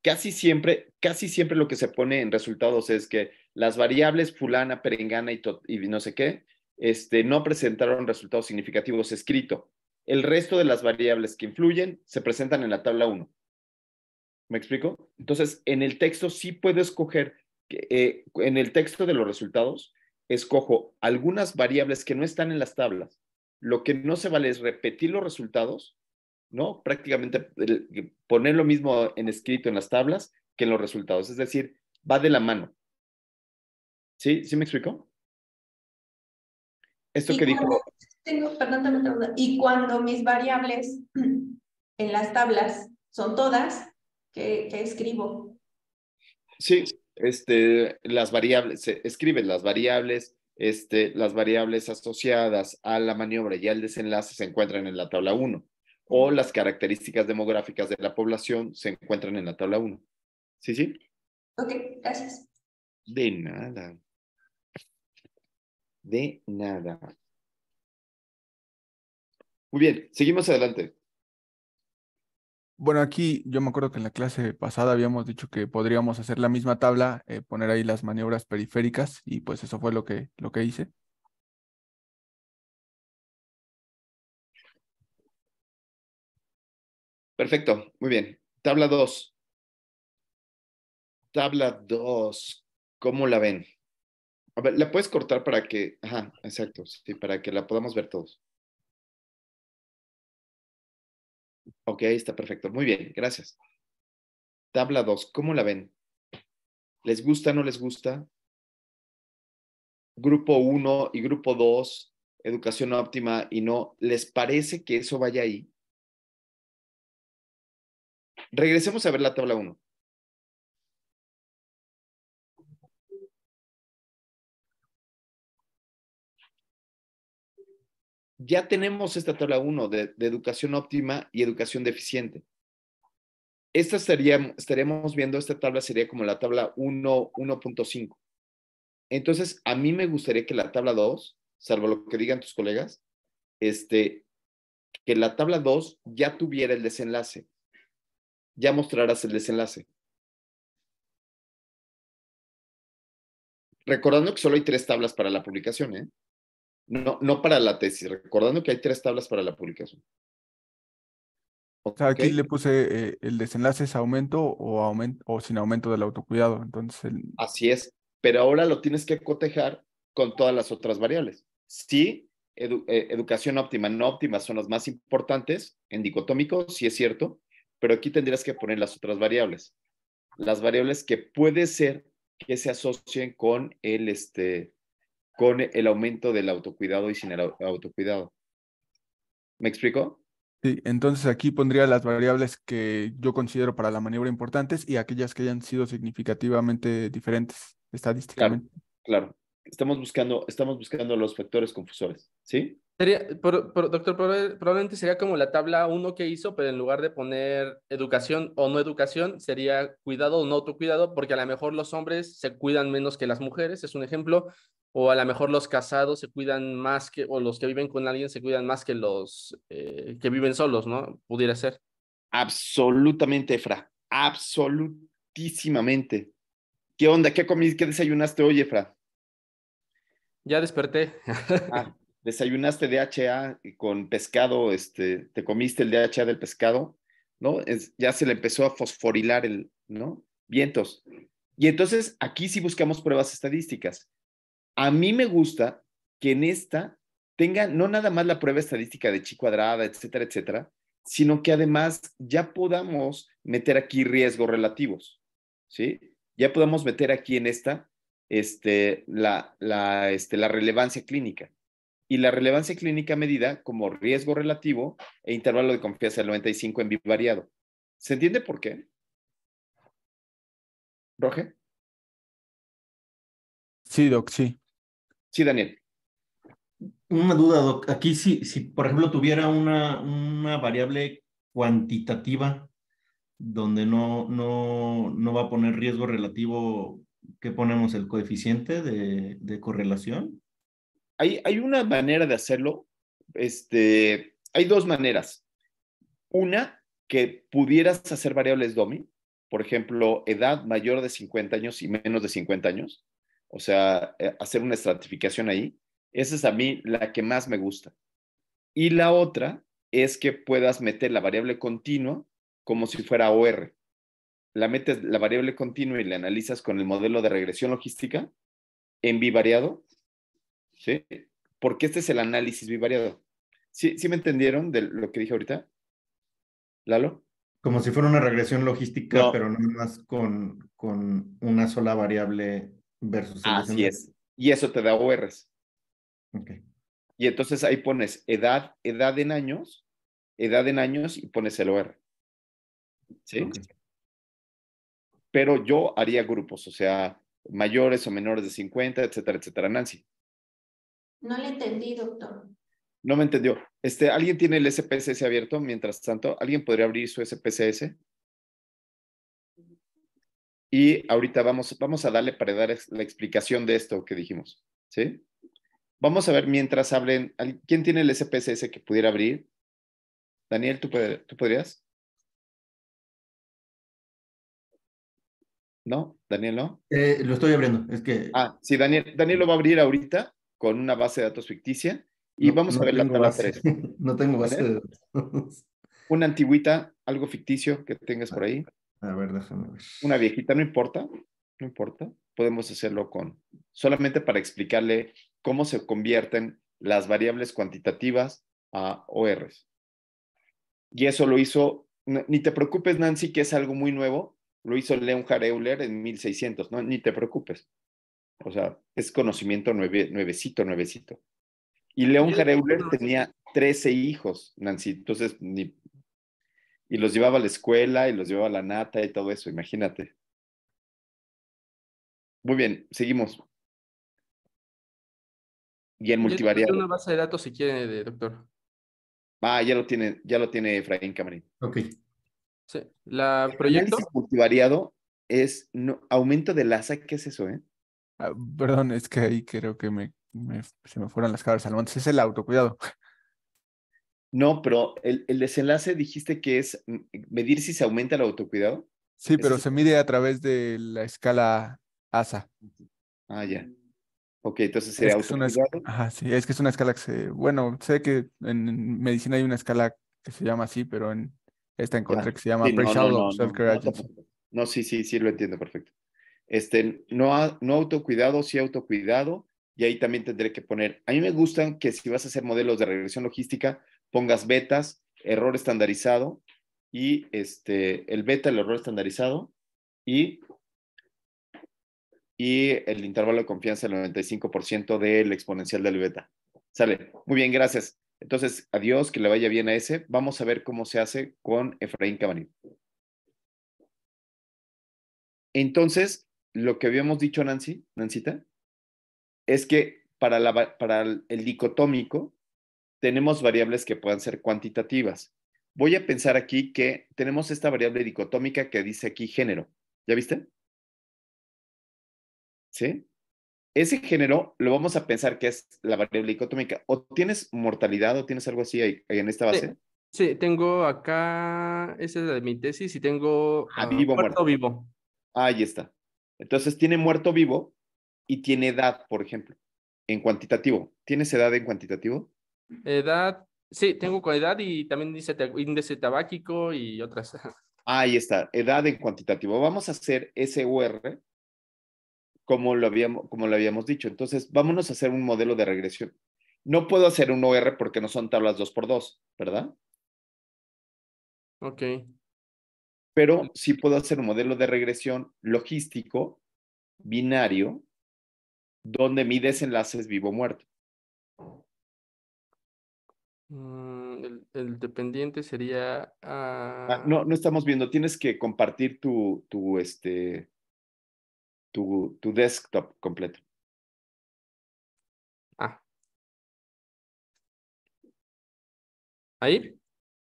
Casi siempre, casi siempre lo que se pone en resultados es que las variables fulana, perengana y, no sé qué, este, no presentaron resultados significativos escrito. El resto de las variables que influyen se presentan en la tabla 1. ¿Me explico? Entonces, en el texto sí puedo escoger, eh, en el texto de los resultados, escojo algunas variables que no están en las tablas lo que no se vale es repetir los resultados, ¿no? Prácticamente poner lo mismo en escrito en las tablas que en los resultados. Es decir, va de la mano. ¿Sí? ¿Sí me explico? Esto que dijo. perdón, Y cuando mis variables [CLEARS THROAT] en las tablas son todas, que, escribo? Sí, este, las variables, se escriben las variables, este, las variables asociadas a la maniobra y al desenlace se encuentran en la tabla 1 o las características demográficas de la población se encuentran en la tabla 1. ¿Sí, sí? Ok, gracias. De nada. De nada. Muy bien, seguimos adelante. Bueno, aquí yo me acuerdo que en la clase pasada habíamos dicho que podríamos hacer la misma tabla, eh, poner ahí las maniobras periféricas y pues eso fue lo que, lo que hice. Perfecto, muy bien. Tabla 2. Tabla 2, ¿cómo la ven? A ver, ¿la puedes cortar para que, ajá, exacto, sí, para que la podamos ver todos? Ok, está perfecto. Muy bien, gracias. Tabla 2, ¿cómo la ven? ¿Les gusta, no les gusta? Grupo 1 y grupo 2, educación óptima y no, ¿les parece que eso vaya ahí? Regresemos a ver la tabla 1. ya tenemos esta tabla 1 de, educación óptima y educación deficiente. Esta sería, estaremos viendo, esta tabla sería como la tabla 1.5. Entonces, a mí me gustaría que la tabla 2, salvo lo que digan tus colegas, este, que la tabla 2 ya tuviera el desenlace. Ya mostrarás el desenlace. Recordando que solo hay tres tablas para la publicación, ¿eh? No, para la tesis, recordando que hay tres tablas para la publicación. O sea, aquí le puse eh, el desenlace es aumento o, o sin aumento del autocuidado. Entonces, Así es, pero ahora lo tienes que cotejar con todas las otras variables. Sí, eh, educación óptima, no óptima son las más importantes en dicotómico, sí es cierto, pero aquí tendrías que poner las otras variables. Las variables que puede ser que se asocien con el, este, con el aumento del autocuidado y sin el autocuidado. ¿Me explico? Sí, entonces aquí pondría las variables que yo considero para la maniobra importantes y aquellas que hayan sido significativamente diferentes estadísticamente. Claro, Estamos buscando, estamos buscando los factores confusores, ¿sí? Sería, doctor, probablemente sería como la tabla 1 que hizo, pero en lugar de poner educación o no educación, sería cuidado o no autocuidado, porque a lo mejor los hombres se cuidan menos que las mujeres, es un ejemplo, o a lo mejor los casados se cuidan más que, o los que viven con alguien se cuidan más que los eh, que viven solos, ¿no? Pudiera ser. Absolutamente, Efra. Absolutísimamente. ¿Qué onda? ¿Qué comiste? ¿Qué desayunaste hoy, Efra? Ya desperté. [LAUGHS] Ah, desayunaste DHA con pescado, este, te comiste el DHA del pescado, ¿no? Es, ya se le empezó a fosforilar el, ¿no? Vientos. Y entonces aquí sí buscamos pruebas estadísticas. A mí me gusta que en esta tenga no nada más la prueba estadística de chi cuadrada, etcétera, etcétera, sino que además ya podamos meter aquí riesgos relativos, ¿sí? Ya podamos meter aquí en esta este, la, la, este, la relevancia clínica. Y la relevancia clínica medida como riesgo relativo e intervalo de confianza del 95 en bivariado. ¿Se entiende por qué? ¿Roge? Sí, Doc, sí. Sí, Daniel. Una duda, Aquí si, si por ejemplo, tuviera una, una variable cuantitativa donde no, no, no, va a poner riesgo relativo, ¿qué ponemos? ¿El coeficiente de, correlación? Hay, hay, una manera de hacerlo. Este, hay dos maneras. Una, que pudieras hacer variables DOMI, por ejemplo, edad mayor de 50 años y menos de 50 años. O sea, eh, hacer una estratificación ahí. Esa es a mí la que más me gusta. Y la otra es que puedas meter la variable continua como si fuera OR. La metes la variable continua y la analizas con el modelo de regresión logística en bivariado. ¿Sí? Porque este es el análisis bivariado. ¿Sí, ¿Sí me entendieron de lo que dije ahorita? Lalo. Como si fuera una regresión logística, pero nada más con, con una sola variable Versus Así es. Y eso te da ORs. Y entonces ahí pones edad, edad en años, edad en años y pones el OR. ¿Sí? Pero yo haría grupos, o sea, mayores o menores de 50, etcétera, etcétera. Nancy. No le entendí, doctor. No me entendió. Este, ¿Alguien tiene el SPSS abierto mientras tanto? ¿Alguien podría abrir su SPSS? Y ahorita vamos, vamos a darle para dar la explicación de esto que dijimos. ¿Sí? Vamos a ver mientras hablen. ¿Quién tiene el SPSS que pudiera abrir? Daniel, ¿tú, podrías? ¿No? ¿Daniel no? Eh, lo estoy abriendo, es que... Ah, sí, Daniel, Daniel lo va a abrir ahorita con una base de datos ficticia y vamos a ver la tabla [LAUGHS] No tengo base Una antigüita, algo ficticio que tengas por ahí. A ver, déjame ver. Una viejita, no importa, no importa. Podemos hacerlo con, solamente para explicarle cómo se convierten las variables cuantitativas a ORs. Y eso lo hizo, ni te preocupes, Nancy, que es algo muy nuevo, lo hizo Leonhard Euler en 1600, ¿no? Ni te preocupes. O sea, es conocimiento nuevecito, nuevecito. Y Leonhard Euler tenía 13 hijos, Nancy, entonces ni, y los llevaba a la escuela y los llevaba a la nata y todo eso, imagínate. Muy bien, seguimos. Y el multivariado. Una base de datos si quiere, doctor. Ah, ya lo tiene, ya lo tiene Efraín Camarín. Ok. Sí. La el proyecto. multivariado es aumento de LASA, ¿qué es eso, eh? Ah, perdón, es que ahí creo que me, se me fueron las cabras al Es el autocuidado. No, pero el, desenlace dijiste que es mm, medir si se aumenta el autocuidado. Sí, pero se mide a través de la escala ASA. Ah, ya. Ok, entonces sería es autocuidado. ajá, sí, es que es una escala que se. Bueno, sé que en medicina hay una escala que se llama así, pero en esta encontré que se llama no, no, sí, sí, sí, lo entiendo perfecto. Este, no, no autocuidado, sí autocuidado, y ahí también tendré que poner. A mí me gustan que si vas a hacer modelos de regresión logística, pongas betas, error estandarizado y este, el beta, el error estandarizado y, y el intervalo de confianza del 95% del exponencial del beta. Sale. Muy bien, gracias. Entonces, adiós, que le vaya bien a ese. Vamos a ver cómo se hace con Efraín Cabanil. Entonces, lo que habíamos dicho, Nancy, Nancita, es que para, para el dicotómico, tenemos variables que puedan ser cuantitativas. Voy a pensar aquí que tenemos esta variable dicotómica que dice aquí género. ¿Ya viste? ¿Sí? Ese género lo vamos a pensar que es la variable dicotómica. ¿O tienes mortalidad o tienes algo así ahí, en esta base? Sí, tengo acá, esa es de mi tesis, y tengo ah, ah, vivo, muerto, muerto vivo. Ahí está. Entonces tiene muerto vivo y tiene edad, por ejemplo, en cuantitativo. ¿Tienes edad en cuantitativo? Edad, sí, tengo edad y también dice índice tabáquico y otras. Ahí está, edad en cuantitativo. Vamos a hacer SUR como lo habíamos, como lo habíamos dicho. Entonces, vámonos a hacer un modelo de regresión. No puedo hacer un OR porque no son tablas 2 x 2 ¿verdad? Ok. Pero sí puedo hacer un modelo de regresión logístico, binario, donde mi desenlace es vivo-muerto. Mm, el, dependiente sería... Ah, ah, no, no estamos viendo. Tienes que compartir tu, tu, este, tu, tu desktop completo. Ah. ¿Ahí?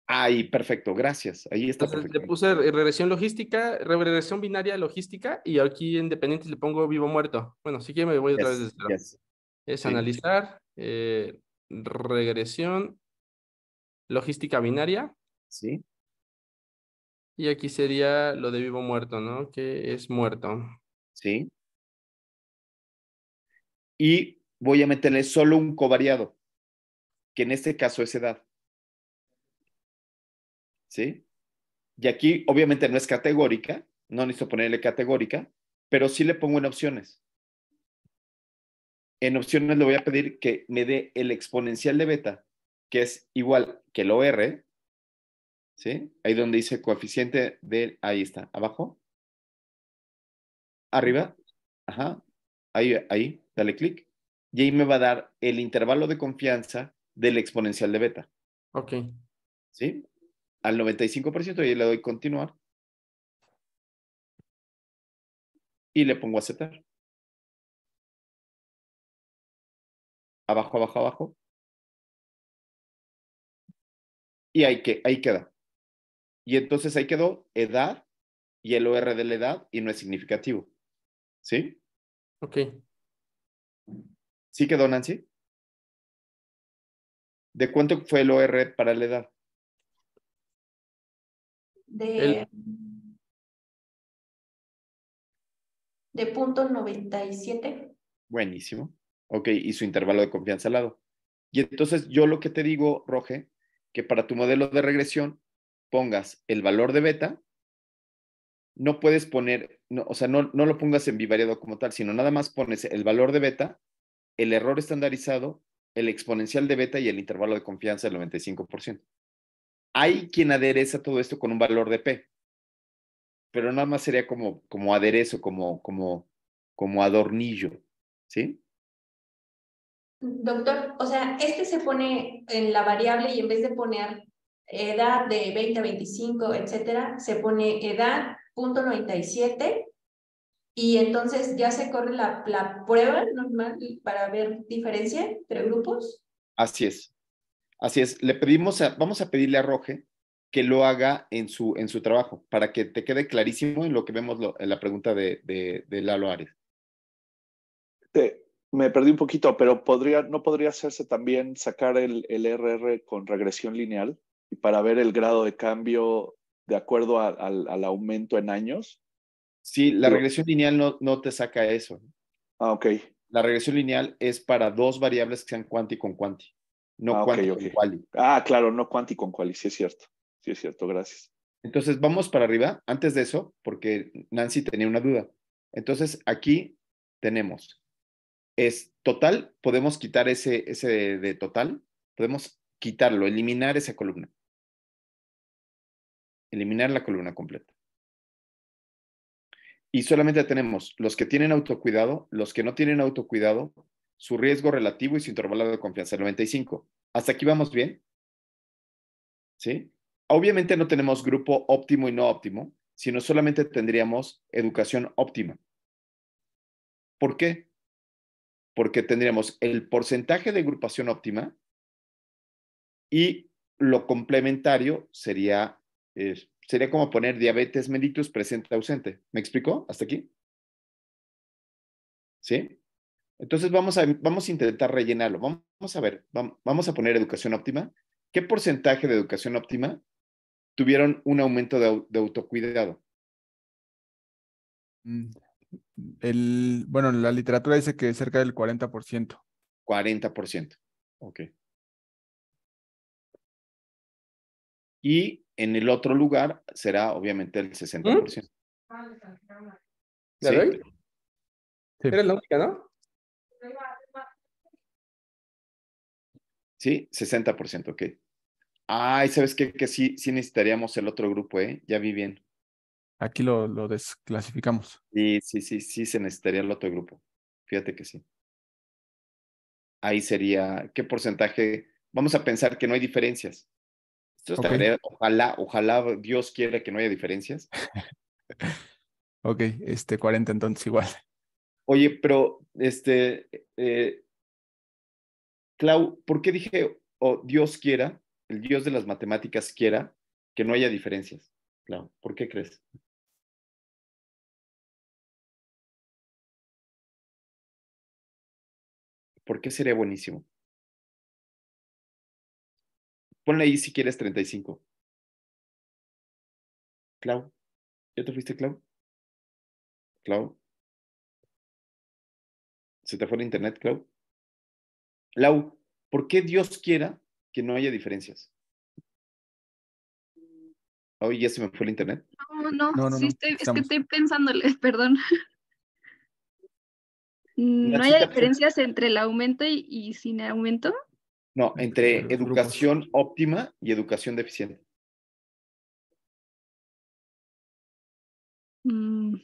Ahí, perfecto, gracias. Ahí está. perfecto. le puse regresión logística, regresión binaria logística y aquí en dependientes le pongo vivo muerto. Bueno, si que me voy otra vez. Es analizar, eh, regresión logística binaria. Sí. Y aquí sería lo de vivo muerto, ¿no? Que es muerto. Sí. Y voy a meterle solo un covariado, que en este caso es edad. ¿Sí? Y aquí obviamente no es categórica, no necesito ponerle categórica, pero sí le pongo en opciones. En opciones le voy a pedir que me dé el exponencial de beta que es igual que el OR, ¿sí? Ahí donde dice coeficiente de, ahí está, abajo, arriba, ajá, ahí, ahí, dale clic, y ahí me va a dar el intervalo de confianza del exponencial de beta. Ok. ¿Sí? Al 95% y le doy continuar. Y le pongo aceptar. Abajo, abajo, abajo. Y ahí, que, ahí queda. Y entonces ahí quedó edad y el OR de la edad y no es significativo. ¿Sí? Ok. ¿Sí quedó, Nancy? ¿De cuánto fue el OR para la edad? De, de punto 97. Buenísimo. Ok, y su intervalo de confianza al lado. Y entonces yo lo que te digo, Roge, que para tu modelo de regresión pongas el valor de beta, no puedes poner, o sea, no, no lo pongas en bivariado como tal, sino nada más pones el valor de beta, el error estandarizado, el exponencial de beta y el intervalo de confianza del 95%. Hay quien adereza todo esto con un valor de P, pero nada más sería como, como aderezo, como, como, como adornillo, ¿sí? Doctor, o sea, este se pone en la variable y en vez de poner edad de 20 a 25, etcétera, se pone edad punto 97 y entonces ya se corre la, prueba normal para ver diferencia entre grupos. Así es. Así es. Le pedimos, vamos a pedirle a Roge que lo haga en su, en su trabajo para que te quede clarísimo en lo que vemos en la pregunta de, de, Lalo Ares me perdí un poquito, pero ¿no podría hacerse también sacar el, RR con regresión lineal y para ver el grado de cambio de acuerdo al aumento en años? Sí, la regresión lineal no, no te saca eso. Ah, ok. La regresión lineal es para dos variables que sean cuanti con cuanti, no ah, con quali. Ah, claro, no cuanti con quali, sí es cierto. Sí es cierto, gracias. Entonces, vamos para arriba. Antes de eso, porque Nancy tenía una duda. Entonces, aquí tenemos es total, podemos quitar ese, ese de, total, podemos quitarlo, eliminar esa columna. Eliminar la columna completa. Y solamente tenemos los que tienen autocuidado, los que no tienen autocuidado, su riesgo relativo y su intervalo de confianza, 95. ¿Hasta aquí vamos bien? ¿Sí? Obviamente no tenemos grupo óptimo y no óptimo, sino solamente tendríamos educación óptima. ¿Por qué? porque tendríamos el porcentaje de agrupación óptima y lo complementario sería, eh, sería como poner diabetes mellitus presente ausente. ¿Me explico? ¿Hasta aquí? ¿Sí? Entonces vamos a, vamos a intentar rellenarlo. Vamos a ver, vamos a poner educación óptima. ¿Qué porcentaje de educación óptima tuvieron un aumento de, autocuidado? Mm el, bueno, la literatura dice que cerca del 40%. 40%, ok. Y en el otro lugar será obviamente el 60%. ¿La ¿Sí? doy? Sí. la única, ¿no? Sí, 60%, ok. Ay, ¿sabes qué? Que sí, sí necesitaríamos el otro grupo, ¿eh? Ya vi bien aquí lo, desclasificamos. Sí, sí, sí, sí, se necesitaría el otro grupo. Fíjate que sí. Ahí sería, ¿qué porcentaje? Vamos a pensar que no hay diferencias. ojalá, ojalá Dios quiera que no haya diferencias. [LAUGHS] ok, este 40 entonces igual. Oye, pero este, eh, Clau, ¿por qué dije, o oh, Dios quiera, el Dios de las matemáticas quiera que no haya diferencias? Clau, ¿por qué crees? ¿Por qué sería buenísimo? Ponle ahí si quieres 35. Clau, ¿ya te fuiste, Clau? Clau. ¿Se te fue el internet, Clau? Lau, ¿por qué Dios quiera que no haya diferencias? Hoy ya se me fue el internet. No, no, no, sí, Estoy, es que estoy pensándole, [LAUGHS] perdón. Mm, ¿No hay diferencias entre el aumento y, sin aumento? No, entre educación óptima y educación deficiente. Mm.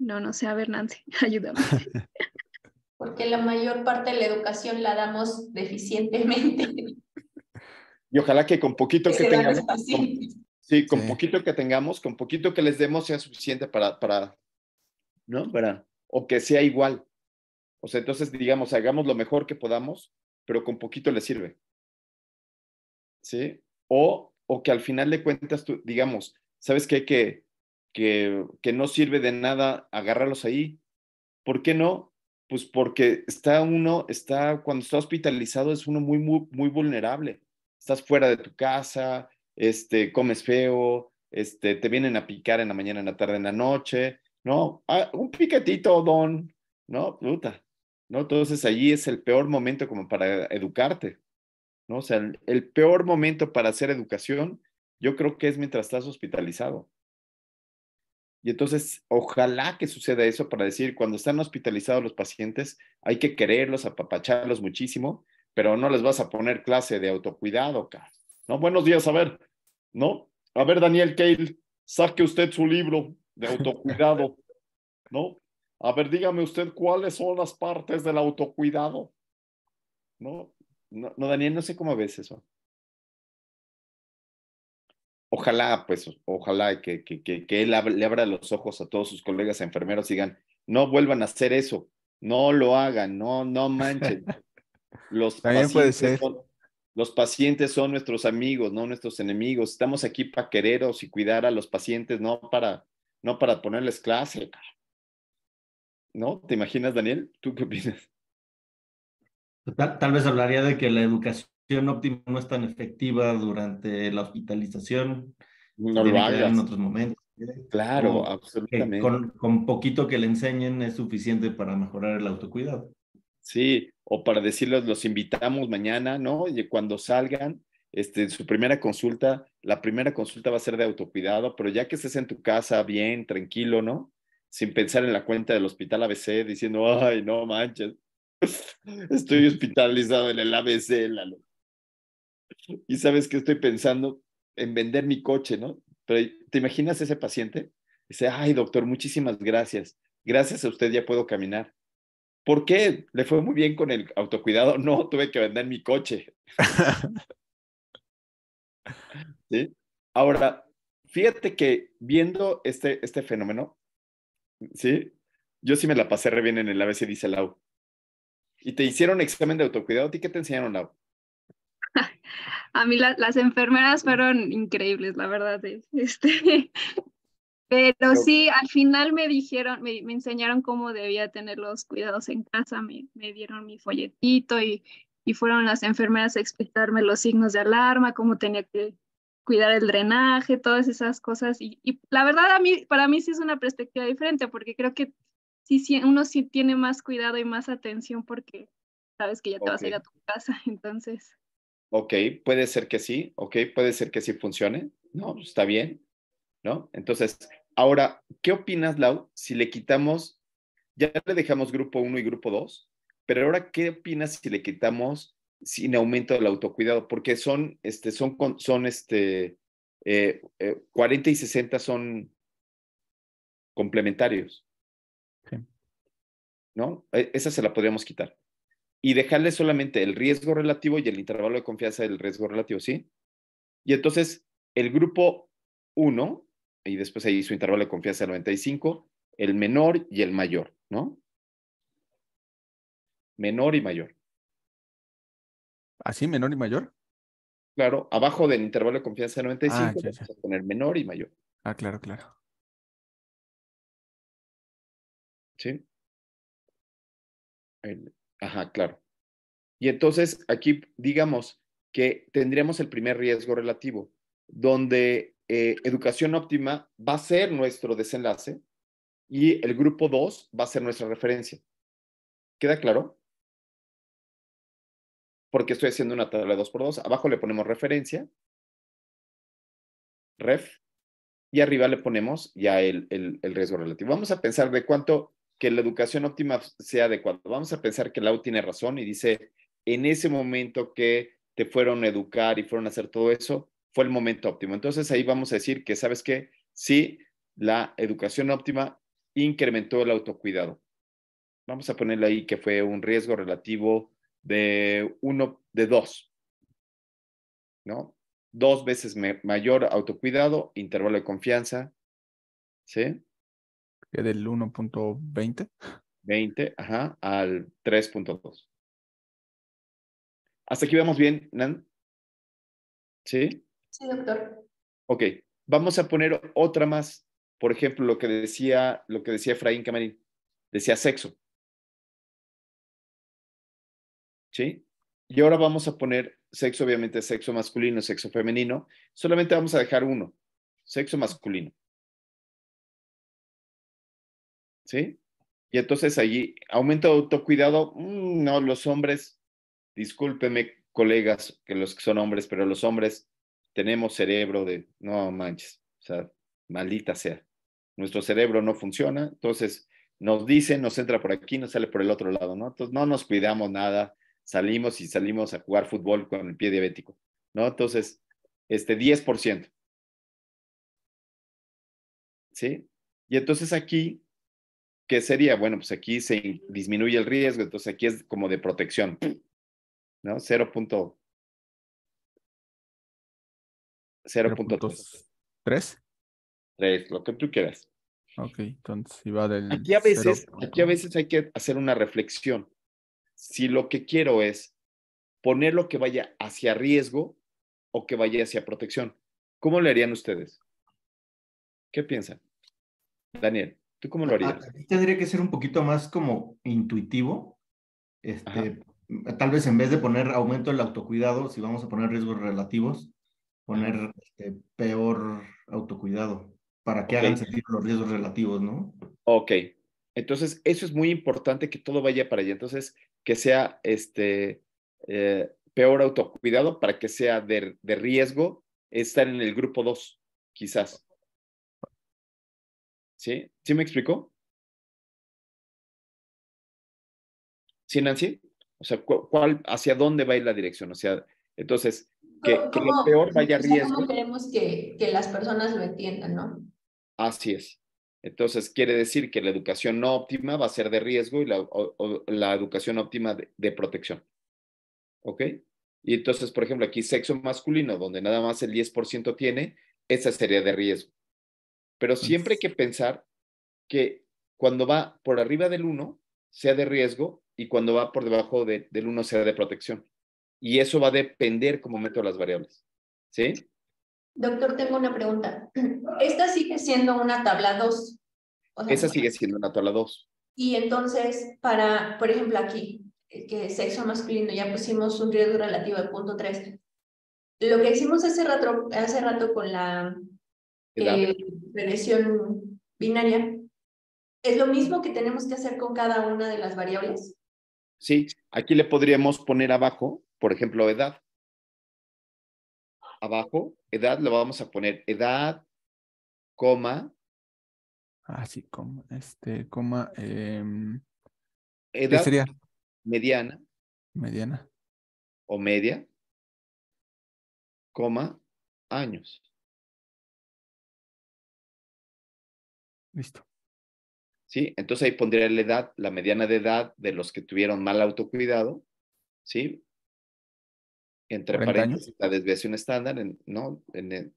No, no sé, a ver, Nancy, [LAUGHS] ayúdame. [LAUGHS] Porque la mayor parte de la educación la damos deficientemente. Y ojalá que con poquito que, tengamos. sí, con poquito que tengamos, con poquito que les demos sea suficiente para, para, ¿no? o que sea igual. O sea, entonces, digamos, hagamos lo mejor que podamos, pero con poquito le sirve. ¿Sí? O, o que al final de cuentas, tú, digamos, ¿sabes qué? Que, que, que no sirve de nada agarrarlos ahí. ¿Por qué no? Pues porque está uno, está, cuando está hospitalizado es uno muy, muy, muy vulnerable. Estás fuera de tu casa, este, comes feo, este, te vienen a picar en la mañana, en la tarde, en la noche, ¿no? Ah, un piquetito, don, ¿no? Puta, ¿no? Entonces allí es el peor momento como para educarte, ¿no? O sea, el, peor momento para hacer educación, yo creo que es mientras estás hospitalizado. Y entonces, ojalá que suceda eso para decir, cuando están hospitalizados los pacientes, hay que quererlos, apapacharlos muchísimo, pero no les vas a poner clase de autocuidado, cara. No, buenos días, a ver, ¿no? A ver, Daniel Cale, saque usted su libro, de autocuidado, ¿no? A ver, dígame usted cuáles son las partes del autocuidado, ¿no? No, Daniel, no sé cómo ves eso. Ojalá, pues, ojalá que, que, que, él le abra los ojos a todos sus colegas enfermeros y digan, no vuelvan a hacer eso, no lo hagan, no, no manchen. [LAUGHS] Los También ser. los pacientes son nuestros amigos, no nuestros enemigos. Estamos aquí para quereros y cuidar a los pacientes, no para no para ponerles clase. ¿No? ¿Te imaginas, Daniel? ¿Tú qué opinas? Tal, vez hablaría de que la educación óptima no es tan efectiva durante la hospitalización. No lo En otros momentos. ¿eh? Claro, absolutamente. Con, con, poquito que le enseñen es suficiente para mejorar el autocuidado. Sí, o para decirles, los invitamos mañana, ¿no? Y cuando salgan, este, su primera consulta, la primera consulta va a ser de autocuidado, pero ya que estés en tu casa bien, tranquilo, ¿no? Sin pensar en la cuenta del hospital ABC diciendo, ay, no manches, [LAUGHS] estoy hospitalizado en el ABC, Lalo. Y sabes que estoy pensando en vender mi coche, ¿no? Pero ¿te imaginas ese paciente? Dice, ay, doctor, muchísimas gracias. Gracias a usted ya puedo caminar. ¿Por qué? ¿Le fue muy bien con el autocuidado? [LAUGHS] No, tuve que vender mi coche. [LAUGHS] [LAUGHS] ¿Sí? Ahora, fíjate que viendo este, este fenómeno, ¿sí? Yo sí me la pasé re bien en el ABC, dice Lau. ¿Y te hicieron examen de autocuidado? ¿Y qué te enseñaron, Lau? [LAUGHS] A mí las enfermeras fueron increíbles, la verdad. Eh, este, [LAUGHS] pero sí, al final me dijeron, me, enseñaron cómo debía tener los cuidados en casa, me, me, dieron mi folletito y y fueron las enfermeras a explicarme los signos de alarma, cómo tenía que cuidar el drenaje, todas esas cosas. Y, la verdad, a mí, para mí sí es una perspectiva diferente, porque creo que si uno sí tiene más cuidado y más atención porque sabes que ya te vas a ir a tu casa, [LAUGHS] entonces. Ok, puede ser que sí, ok, puede ser que sí funcione, ¿no? Está bien, ¿no? Entonces, ahora, ¿qué opinas, Lau, si le quitamos, ya le dejamos grupo 1 y grupo 2, pero ahora, ¿qué opinas si le quitamos sin aumento del autocuidado? Porque son, este, son, son este, 40 eh, eh, y 60 son complementarios. ¿No? E, esa se la podríamos quitar. Y dejarle solamente el riesgo relativo y el intervalo de confianza del riesgo relativo, ¿sí? Y entonces, el grupo 1, y después ahí su intervalo de confianza 95, el menor y el mayor, ¿no? menor y mayor. ¿Así, menor y mayor? Claro, abajo del intervalo de confianza de 95 ah, a poner menor y mayor. Ah, claro, claro. ¿Sí? ajá, claro. Y entonces aquí digamos que tendríamos el primer riesgo relativo, donde eh, educación óptima va a ser nuestro desenlace y el grupo 2 va a ser nuestra referencia. ¿Queda claro? porque estoy haciendo una tabla 2x2. Abajo le ponemos referencia, ref, y arriba le ponemos ya el, riesgo relativo. Vamos a pensar de cuánto que la educación óptima sea adecuada. Vamos a pensar que Lau tiene razón y dice, en ese momento que te fueron a educar y fueron a hacer todo eso, fue el momento óptimo. Entonces ahí vamos a decir que, ¿sabes qué? Sí, la educación óptima incrementó el autocuidado. Vamos a ponerle ahí que fue un riesgo relativo de uno, de dos, ¿no? Dos veces mayor autocuidado, intervalo de confianza, ¿sí? Que del 1.20. 20, ajá, al 3.2. ¿Hasta aquí vamos bien, Nan? ¿Sí? Sí, doctor. Ok, vamos a poner otra más. Por ejemplo, lo que decía, lo que decía Efraín Camarín, decía sexo. ¿sí? Y ahora vamos a poner sexo, obviamente, sexo masculino, sexo femenino. Solamente vamos a dejar uno, sexo masculino. ¿Sí? Y entonces allí, aumento de autocuidado, mm, no, los hombres, discúlpeme, colegas, que los que son hombres, pero los hombres tenemos cerebro de, no manches, o sea, maldita sea. Nuestro cerebro no funciona, entonces nos dicen, nos entra por aquí, nos sale por el otro lado, ¿no? Entonces no nos cuidamos nada, salimos y salimos a jugar fútbol con el pie diabético, ¿no? Entonces, este 10%. ¿Sí? Y entonces aquí, ¿qué sería? Bueno, pues aquí se disminuye el riesgo, entonces aquí es como de protección, ¿no? dos, tres, 3, lo que tú quieras. Ok, entonces iba del. Aquí a veces, aquí a veces hay que hacer una reflexión si lo que quiero es poner lo que vaya hacia riesgo o que vaya hacia protección. ¿Cómo lo harían ustedes? ¿Qué piensan? Daniel, ¿tú cómo lo ah, harías? Tendría que ser un poquito más como intuitivo. Este, tal vez en vez de poner aumento del autocuidado, si vamos a poner riesgos relativos, poner este, peor autocuidado para que hagan sentido los riesgos relativos, ¿no? Ok. Entonces, eso es muy importante que todo vaya para allá. Entonces, que sea este, eh, peor autocuidado para que sea de, riesgo estar en el grupo 2, quizás. ¿Sí? ¿Sí me explicó? ¿Sí, Nancy? O sea, ¿cuál, hacia dónde va a ir la dirección? O sea, entonces, que, lo peor vaya a riesgo. queremos que, que las personas lo entiendan, ¿no? Así es. Entonces, quiere decir que la educación no óptima va a ser de riesgo y la, educación óptima de, protección. ¿Ok? Y entonces, por ejemplo, aquí sexo masculino, donde nada más el 10% tiene, esa sería de riesgo. Pero siempre hay que pensar que cuando va por arriba del 1, sea de riesgo y cuando va por debajo del 1, sea de protección. Y eso va a depender como meto las variables. ¿Sí? Doctor, tengo una pregunta. [CLEARS THROAT] ¿Esta sigue siendo una tabla 2? Esta sigue siendo una tabla 2. Y entonces, para, por ejemplo, aquí, eh, que sexo masculino, ya pusimos un riesgo relativo de punto 3. Lo que hicimos hace rato, hace rato con la eh, regresión binaria, ¿es lo mismo que tenemos que hacer con cada una de las variables? Sí, aquí le podríamos poner abajo, por ejemplo, edad abajo, edad lo vamos a poner, edad, coma. así ah, sí, coma, este, coma, em, edad ¿qué sería? mediana. Mediana. O media, coma, años. Listo. ¿Sí? Entonces ahí pondría la edad, la mediana de edad de los que tuvieron mal autocuidado, ¿sí? entre paréntesis, la desviación estándar, ¿no? En,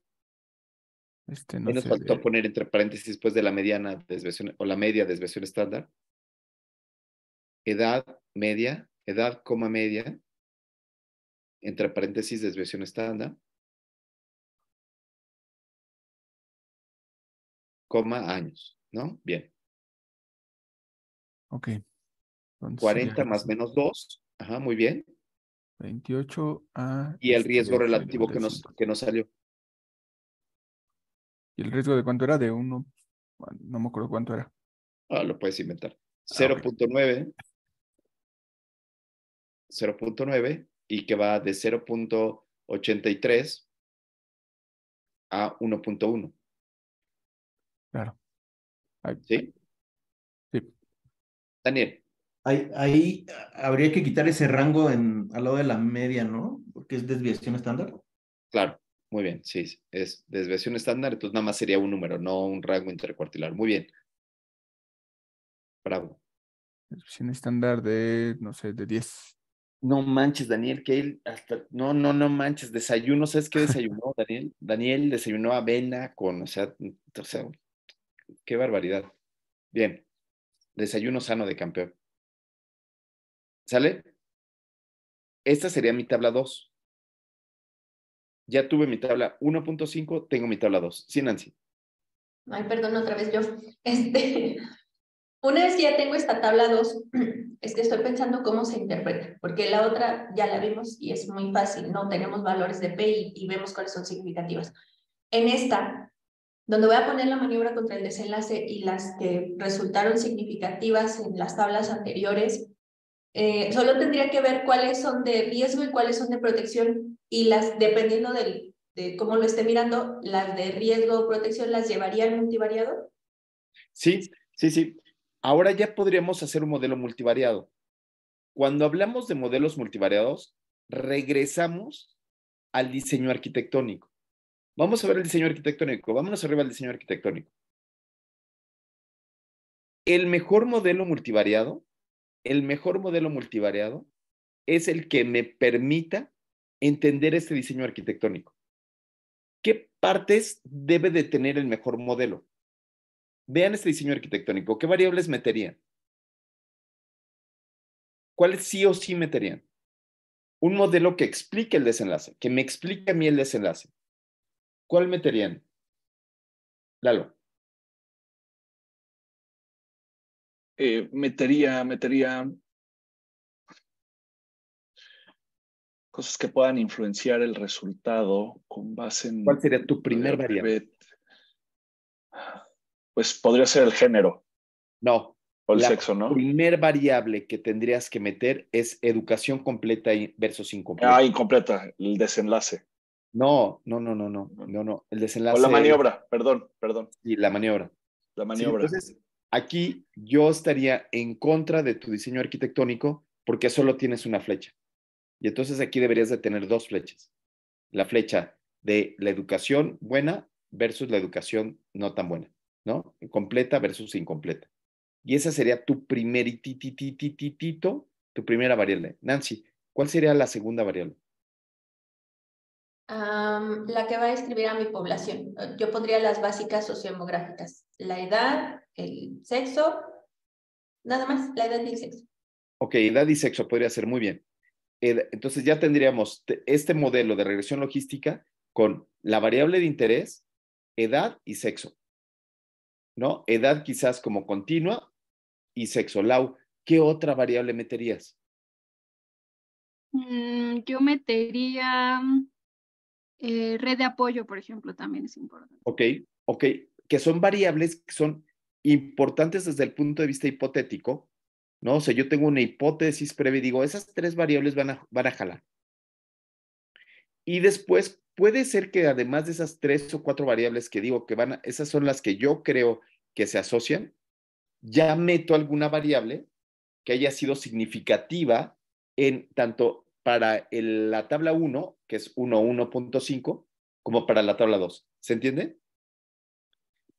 este, no nos faltó eh. poner entre paréntesis después de la mediana desviación o la media desviación estándar. Edad media, edad coma media, entre paréntesis desviación estándar. coma años, ¿no? Bien. Ok. 40 más menos 2. Ajá, muy bien. 28 a... Y el riesgo relativo que nos, salió. ¿Y el riesgo de cuánto era? De 1, no me acuerdo cuánto era. Ah, lo puedes inventar. 0.9. Ah, 0.9 y que va de 0.83 a 1.1. Claro. ¿Sí? Sí. Daniel, Ahí, habría que quitar ese rango en, al lado de la media, ¿no? Porque es desviación estándar. Claro, muy bien, sí, es desviación estándar, entonces nada más sería un número, no un rango intercuartilar. Muy bien. Bravo. Desviación estándar de, no sé, de 10. No manches, Daniel, que él hasta, no, no, no manches, desayuno, ¿sabes qué desayunó [LAUGHS] Daniel? Daniel desayunó avena con, o sea, o sea, qué barbaridad. Bien, desayuno sano de campeón. ¿Sale? Esta sería mi tabla 2. Ya tuve mi tabla 1.5, tengo mi tabla 2. Sí, Nancy. Ay, perdón, otra vez yo. [LAUGHS] Este, una vez que ya tengo esta tabla 2, [CLEARS THROAT] es que estoy pensando cómo se interpreta, porque la otra ya la vimos y es muy fácil, ¿no? Tenemos valores de P y, y vemos cuáles son significativas. En esta, donde voy a poner la maniobra contra el desenlace y las que resultaron significativas en las tablas anteriores, eh, solo tendría que ver cuáles son de riesgo y cuáles son de protección y las, dependiendo de cómo lo esté mirando, las de riesgo o protección las llevaría al multivariado. Sí, sí, sí. Ahora ya podríamos hacer un modelo multivariado. Cuando hablamos de modelos multivariados, regresamos al diseño arquitectónico. Vamos a ver el diseño arquitectónico. Vámonos arriba al diseño arquitectónico. El mejor modelo multivariado el mejor modelo multivariado es el que me permita entender este diseño arquitectónico. ¿Qué partes debe de tener el mejor modelo? Vean este diseño arquitectónico. ¿Qué variables meterían? ¿Cuáles sí o sí meterían? Un modelo que explique el desenlace, que me explique a mí el desenlace. ¿Cuál meterían? Lalo. Eh, metería, metería cosas que puedan influenciar el resultado con base en... ¿Cuál sería tu primer variable? Pues podría ser el género. No. O el sexo, ¿no? La primer variable que tendrías que meter es educación completa versus incompleta. Ah, incompleta, el desenlace. No, no, no, no, no, no, no, el desenlace. O la maniobra, perdón, perdón. Y la maniobra. La maniobra. Sí, entonces, Aquí yo estaría en contra de tu diseño arquitectónico porque solo tienes una flecha. Y entonces aquí deberías de tener dos flechas. La flecha de la educación buena versus la educación no tan buena, ¿no? Completa versus incompleta. Y esa sería tu tititititito tu primera variable. Nancy, ¿cuál sería la segunda variable? la que va a escribir a mi población. Yo pondría las básicas sociodemográficas. La edad, el sexo, nada más, la edad y el sexo. Ok, edad y sexo podría ser muy bien. Entonces ya tendríamos este modelo de regresión logística con la variable de interés, edad y sexo. ¿No? Edad quizás como continua y sexo. Lau, ¿qué otra variable meterías? Mm, yo metería eh, red de apoyo, por ejemplo, también es importante. Ok, ok, que son variables que son importantes desde el punto de vista hipotético, ¿no? O sea, yo tengo una hipótesis previa y digo, esas tres variables van a, van a jalar. Y después puede ser que además de esas tres o cuatro variables que digo que van, a, esas son las que yo creo que se asocian, ya meto alguna variable que haya sido significativa en tanto para la tabla 1, que es 1.1.5, como para la tabla 2. ¿Se entiende?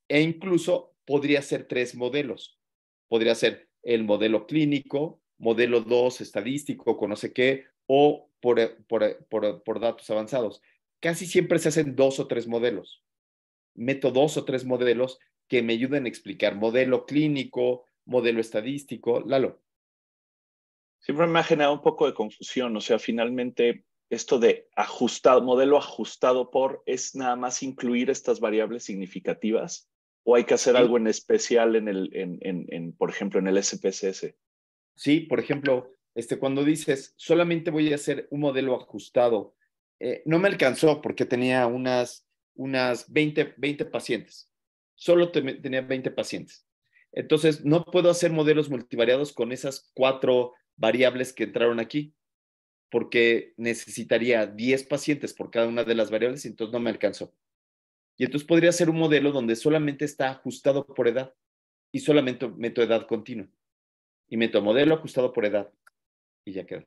E incluso podría ser tres modelos. Podría ser el modelo clínico, modelo 2 estadístico, con no sé qué, o por, por datos avanzados. Casi siempre se hacen dos o tres modelos. Meto dos o tres modelos que me ayuden a explicar modelo clínico, modelo estadístico. Lalo. Siempre me ha generado un poco de confusión, o sea, finalmente esto de ajustado, modelo ajustado por, es nada más incluir estas variables significativas o hay que hacer algo en especial en el, en, por ejemplo, en el SPSS. Sí, por ejemplo, este, cuando dices, solamente voy a hacer un modelo ajustado, eh, no me alcanzó porque tenía unas, unas 20, 20 pacientes. Solo tenía 20 pacientes. Entonces, no puedo hacer modelos multivariados con esas cuatro variables que entraron aquí, porque necesitaría 10 pacientes por cada una de las variables y entonces no me alcanzó. Y entonces podría ser un modelo donde solamente está ajustado por edad y solamente meto edad continua. Y meto modelo ajustado por edad y ya queda.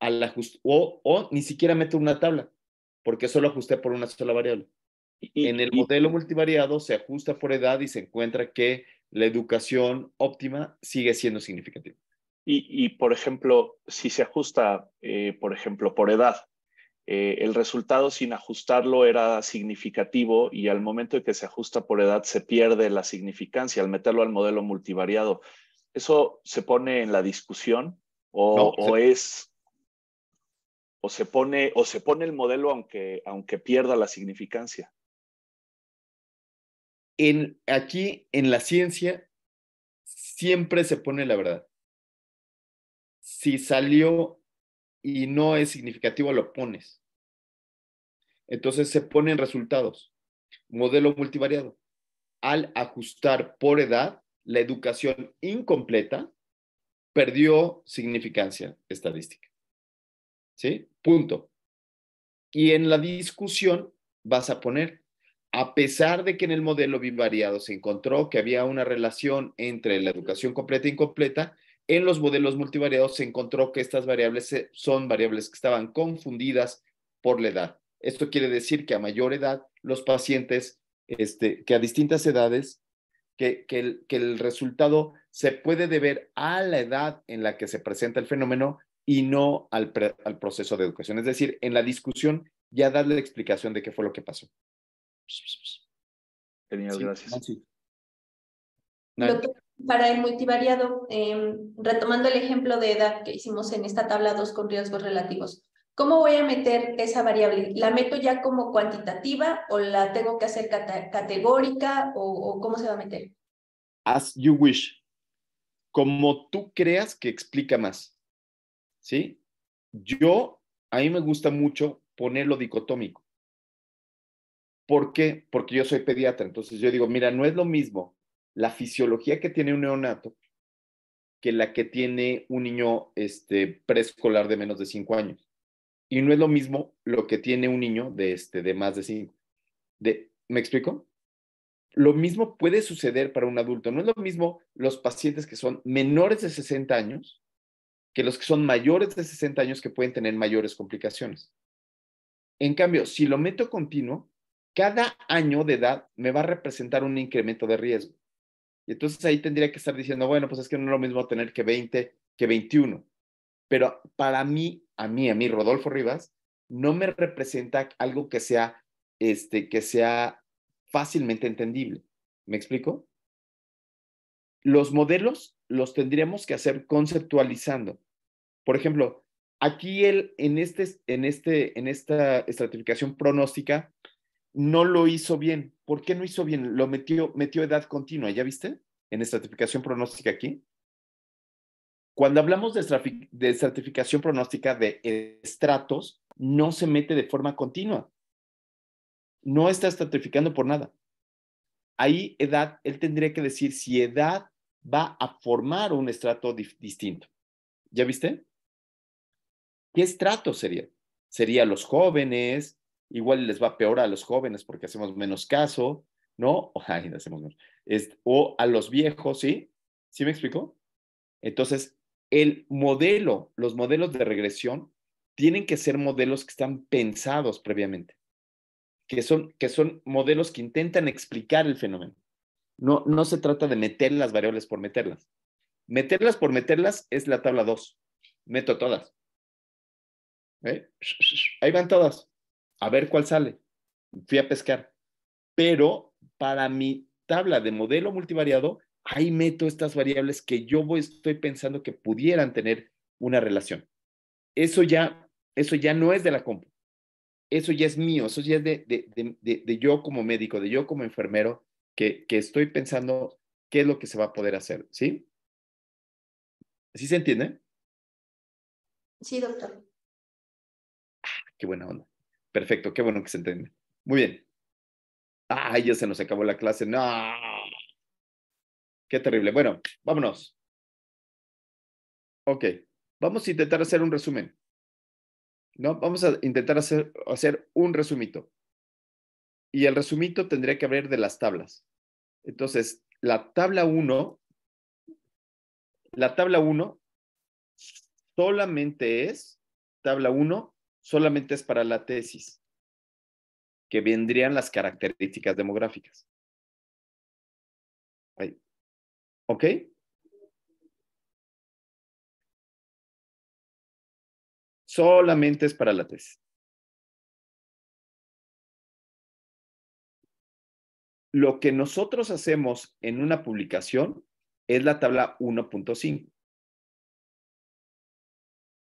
Al o, ni siquiera meto una tabla, porque solo ajusté por una sola variable. en el modelo multivariado se ajusta por edad y se encuentra que la educación óptima sigue siendo significativa. Y, por ejemplo, si se ajusta, eh, por ejemplo, por edad, eh, el resultado sin ajustarlo era significativo y al momento de que se ajusta por edad se pierde la significancia al meterlo al modelo multivariado. ¿Eso se pone en la discusión o, se... es... O se, pone, o se pone el modelo aunque, aunque pierda la significancia. En, aquí en la ciencia siempre se pone la verdad si salió y no es significativo, lo pones. Entonces se ponen resultados. Modelo multivariado. Al ajustar por edad, la educación incompleta perdió significancia estadística. ¿Sí? Punto. Y en la discusión vas a poner, a pesar de que en el modelo bivariado se encontró que había una relación entre la educación completa e incompleta, en los modelos multivariados se encontró que estas variables eh, son variables que estaban confundidas por la edad. Esto quiere decir que a mayor edad, los pacientes, este, que a distintas edades, que, el, resultado se puede deber a la edad en la que se presenta el fenómeno y no al, proceso de educación. Es decir, en la discusión ya darle la explicación de qué fue lo que pasó. Genial, gracias para el multivariado, em, retomando el ejemplo de edad que hicimos en esta tabla 2 con riesgos relativos, ¿cómo voy a meter esa variable? ¿La meto ya como cuantitativa o la tengo que hacer categórica o, o, cómo se va a meter? As you wish. Como tú creas que explica más. ¿Sí? Yo, a mí me gusta mucho ponerlo dicotómico. ¿Por qué? Porque yo soy pediatra, entonces yo digo, mira, no es lo mismo la fisiología que tiene un neonato que la que tiene un niño este, preescolar de menos de 5 años. Y no es lo mismo lo que tiene un niño de, este, de más de 5. De, ¿Me explico? Lo mismo puede suceder para un adulto. No es lo mismo los pacientes que son menores de 60 años que los que son mayores de 60 años que pueden tener mayores complicaciones. En cambio, si lo meto continuo, cada año de edad me va a representar un incremento de riesgo. Y entonces ahí tendría que estar diciendo, bueno, pues es que no es lo mismo tener que 20 que 21. Pero para mí, a mí, a mí, Rodolfo Rivas, no me representa algo que sea, este, que sea fácilmente entendible. ¿Me explico? Los modelos los tendríamos que hacer conceptualizando. Por ejemplo, aquí él, en, este, en, este, en esta estratificación pronóstica, no lo hizo bien. ¿Por qué no hizo bien? Lo metió, metió edad continua, ¿ya viste? En estratificación pronóstica aquí. Cuando hablamos de, de estratificación pronóstica de estratos, no se mete de forma continua. No está estratificando por nada. Ahí edad, él tendría que decir si edad va a formar un estrato distinto. ¿Ya viste? ¿Qué estrato sería? Sería los jóvenes, igual les va peor a los jóvenes porque hacemos menos caso, ¿no? [LAUGHS] hacemos menos. Este, o a los viejos, ¿sí? ¿Sí me explico? Entonces, el modelo, los modelos de regresión tienen que ser modelos que están pensados previamente, que son, que son modelos que intentan explicar el fenómeno. No, no se trata de meter las variables por meterlas. Meterlas por meterlas es la tabla 2. Meto todas. ¿Eh? Ahí van todas a ver cuál sale. Fui a pescar. Pero para mi tabla de modelo multivariado, ahí meto estas variables que yo voy, estoy pensando que pudieran tener una relación. Eso ya, eso ya no es de la compu. Eso ya es mío, eso ya es de, de, yo como médico, de yo como enfermero, que, que, estoy pensando qué es lo que se va a poder hacer, ¿sí? ¿Sí se entiende? Sí, doctor. Ah, qué buena onda. Perfecto, qué bueno que se entiende. Muy bien. Ay, ya se nos acabó la clase. No. Qué terrible. Bueno, vámonos. Ok, vamos a intentar hacer un resumen. ¿No? Vamos a intentar hacer, hacer un resumito. Y el resumito tendría que haber de las tablas. Entonces, la tabla 1, la tabla 1 solamente es tabla 1 solamente es para la tesis, que vendrían las características demográficas. Ahí. ¿Ok? Solamente es para la tesis. Lo que nosotros hacemos en una publicación es la tabla 1.5.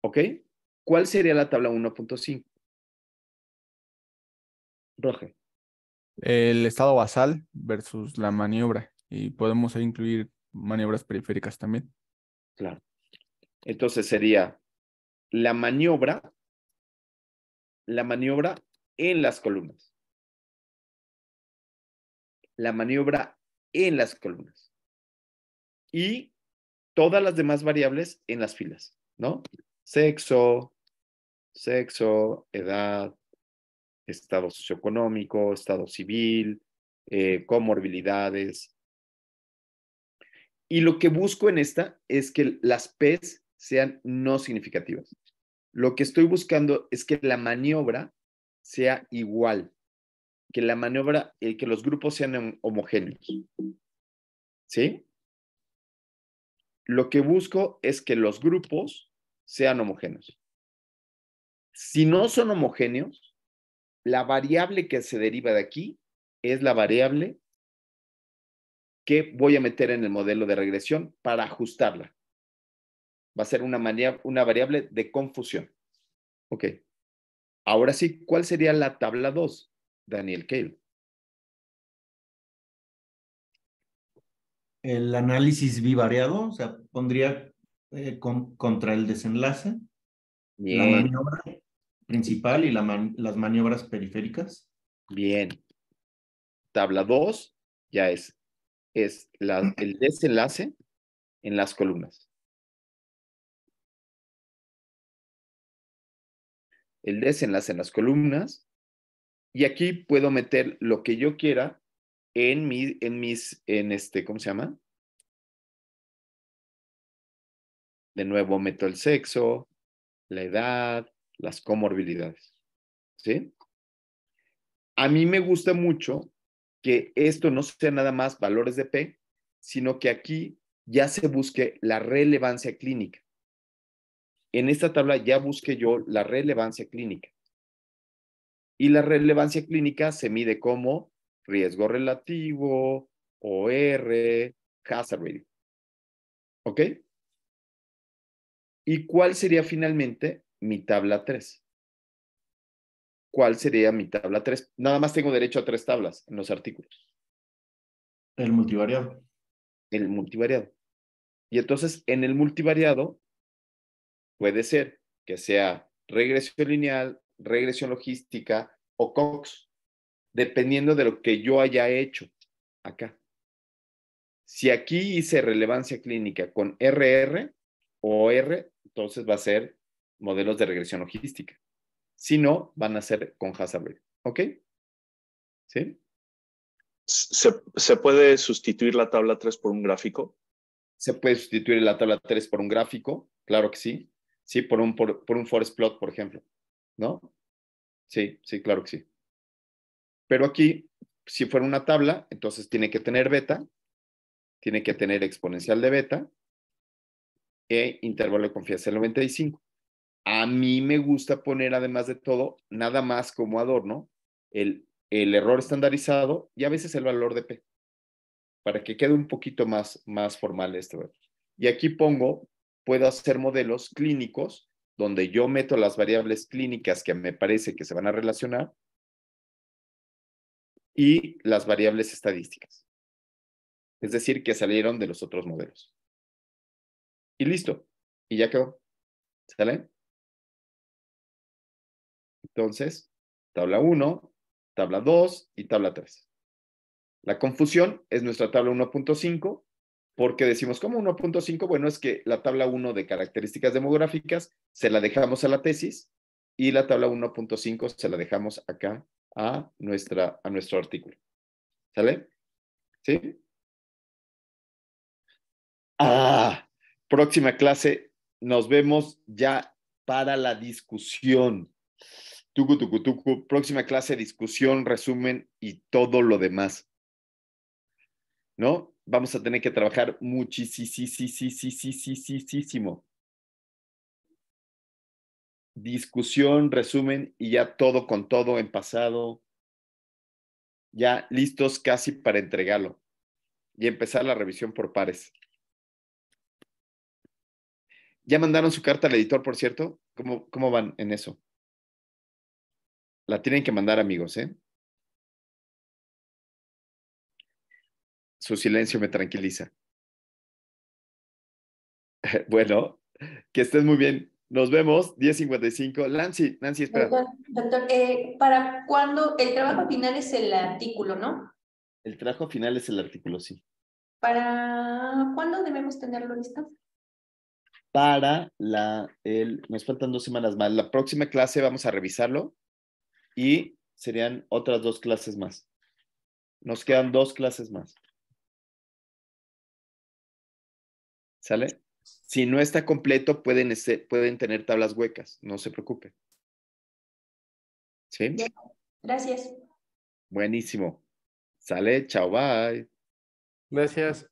¿Ok? ¿Cuál sería la tabla 1.5? Roger. El estado basal versus la maniobra. Y podemos incluir maniobras periféricas también. Claro. Entonces sería la maniobra, la maniobra en las columnas. La maniobra en las columnas. Y todas las demás variables en las filas, ¿no? Sexo, sexo, edad, estado socioeconómico, estado civil, eh, comorbilidades. Y lo que busco en esta es que las P's sean no significativas. Lo que estoy buscando es que la maniobra sea igual, que la maniobra, que los grupos sean homogéneos. ¿Sí? Lo que busco es que los grupos sean homogéneos. Si no son homogéneos, la variable que se deriva de aquí es la variable que voy a meter en el modelo de regresión para ajustarla. Va a ser una, una variable de confusión. Ok. Ahora sí, ¿cuál sería la tabla 2, Daniel Cale? El análisis bivariado, o sea, pondría eh, contra el desenlace. La maniobra principal y las maniobras periféricas. Bien. Tabla 2 ya es, es el desenlace en las columnas. El desenlace en las columnas. Y aquí puedo meter lo que yo quiera en, en mis, en este, ¿cómo se llama? De nuevo meto el sexo, la edad, las comorbilidades. ¿Sí? A mí me gusta mucho que esto no sea nada más valores de P, sino que aquí ya se busque la relevancia clínica. En esta tabla ya busqué yo la relevancia clínica. Y la relevancia clínica se mide como riesgo relativo, OR, hazard ratio. ¿Ok? ¿Y cuál sería finalmente mi tabla 3. ¿Cuál sería mi tabla 3? Nada más tengo derecho a tres tablas en los artículos. El multivariado. El multivariado. Y entonces en el multivariado puede ser que sea regresión lineal, regresión logística o COX, dependiendo de lo que yo haya hecho acá. Si aquí hice relevancia clínica con RR o R, entonces va a ser modelos de regresión logística. Si no, van a ser con hazard ¿Ok? ¿Sí? ¿Se, puede sustituir la tabla 3 por un gráfico? Se puede sustituir la tabla 3 por un gráfico, claro que sí. Sí, por un, por un forest plot, por ejemplo. ¿No? Sí, sí, claro que sí. Pero aquí, si fuera una tabla, entonces tiene que tener beta, tiene que tener exponencial de beta e intervalo de confianza del 95. A mí me gusta poner, además de todo, nada más como adorno, el, error estandarizado y a veces el valor de P, para que quede un poquito más, más formal esto. Y aquí pongo, puedo hacer modelos clínicos donde yo meto las variables clínicas que me parece que se van a relacionar y las variables estadísticas. Es decir, que salieron de los otros modelos. Y listo. Y ya quedó. ¿Sale? Entonces, tabla 1, tabla 2 y tabla 3. La confusión es nuestra tabla 1.5, porque decimos, ¿cómo 1.5? Bueno, es que la tabla 1 de características demográficas se la dejamos a la tesis y la tabla 1.5 se la dejamos acá a, nuestra, a nuestro artículo. ¿Sale? ¿Sí? Ah, próxima clase. Nos vemos ya para la discusión. Tucu, tucu, tucu. Próxima clase, discusión, resumen y todo lo demás. ¿No? Vamos a tener que trabajar muchísimo. Discusión, resumen y ya todo con todo en pasado. Ya listos casi para entregarlo y empezar la revisión por pares. ¿Ya mandaron su carta al editor, por cierto? cómo van en eso? La tienen que mandar amigos, ¿eh? Su silencio me tranquiliza. [LAUGHS] Bueno, que estés muy bien. Nos vemos, 10.55. Nancy, Nancy, espera. Doctor, eh, ¿para cuándo? El trabajo final es el artículo, ¿no? El trabajo final es el artículo, sí. ¿Para cuándo debemos tenerlo listo? Para la, nos faltan dos semanas más. La próxima clase vamos a revisarlo y serían otras dos clases más. Nos quedan dos clases más. ¿Sale? Si no está completo, pueden, pueden tener tablas huecas, no se preocupe. ¿Sí? Gracias. Buenísimo. Sale, chao, bye. Gracias.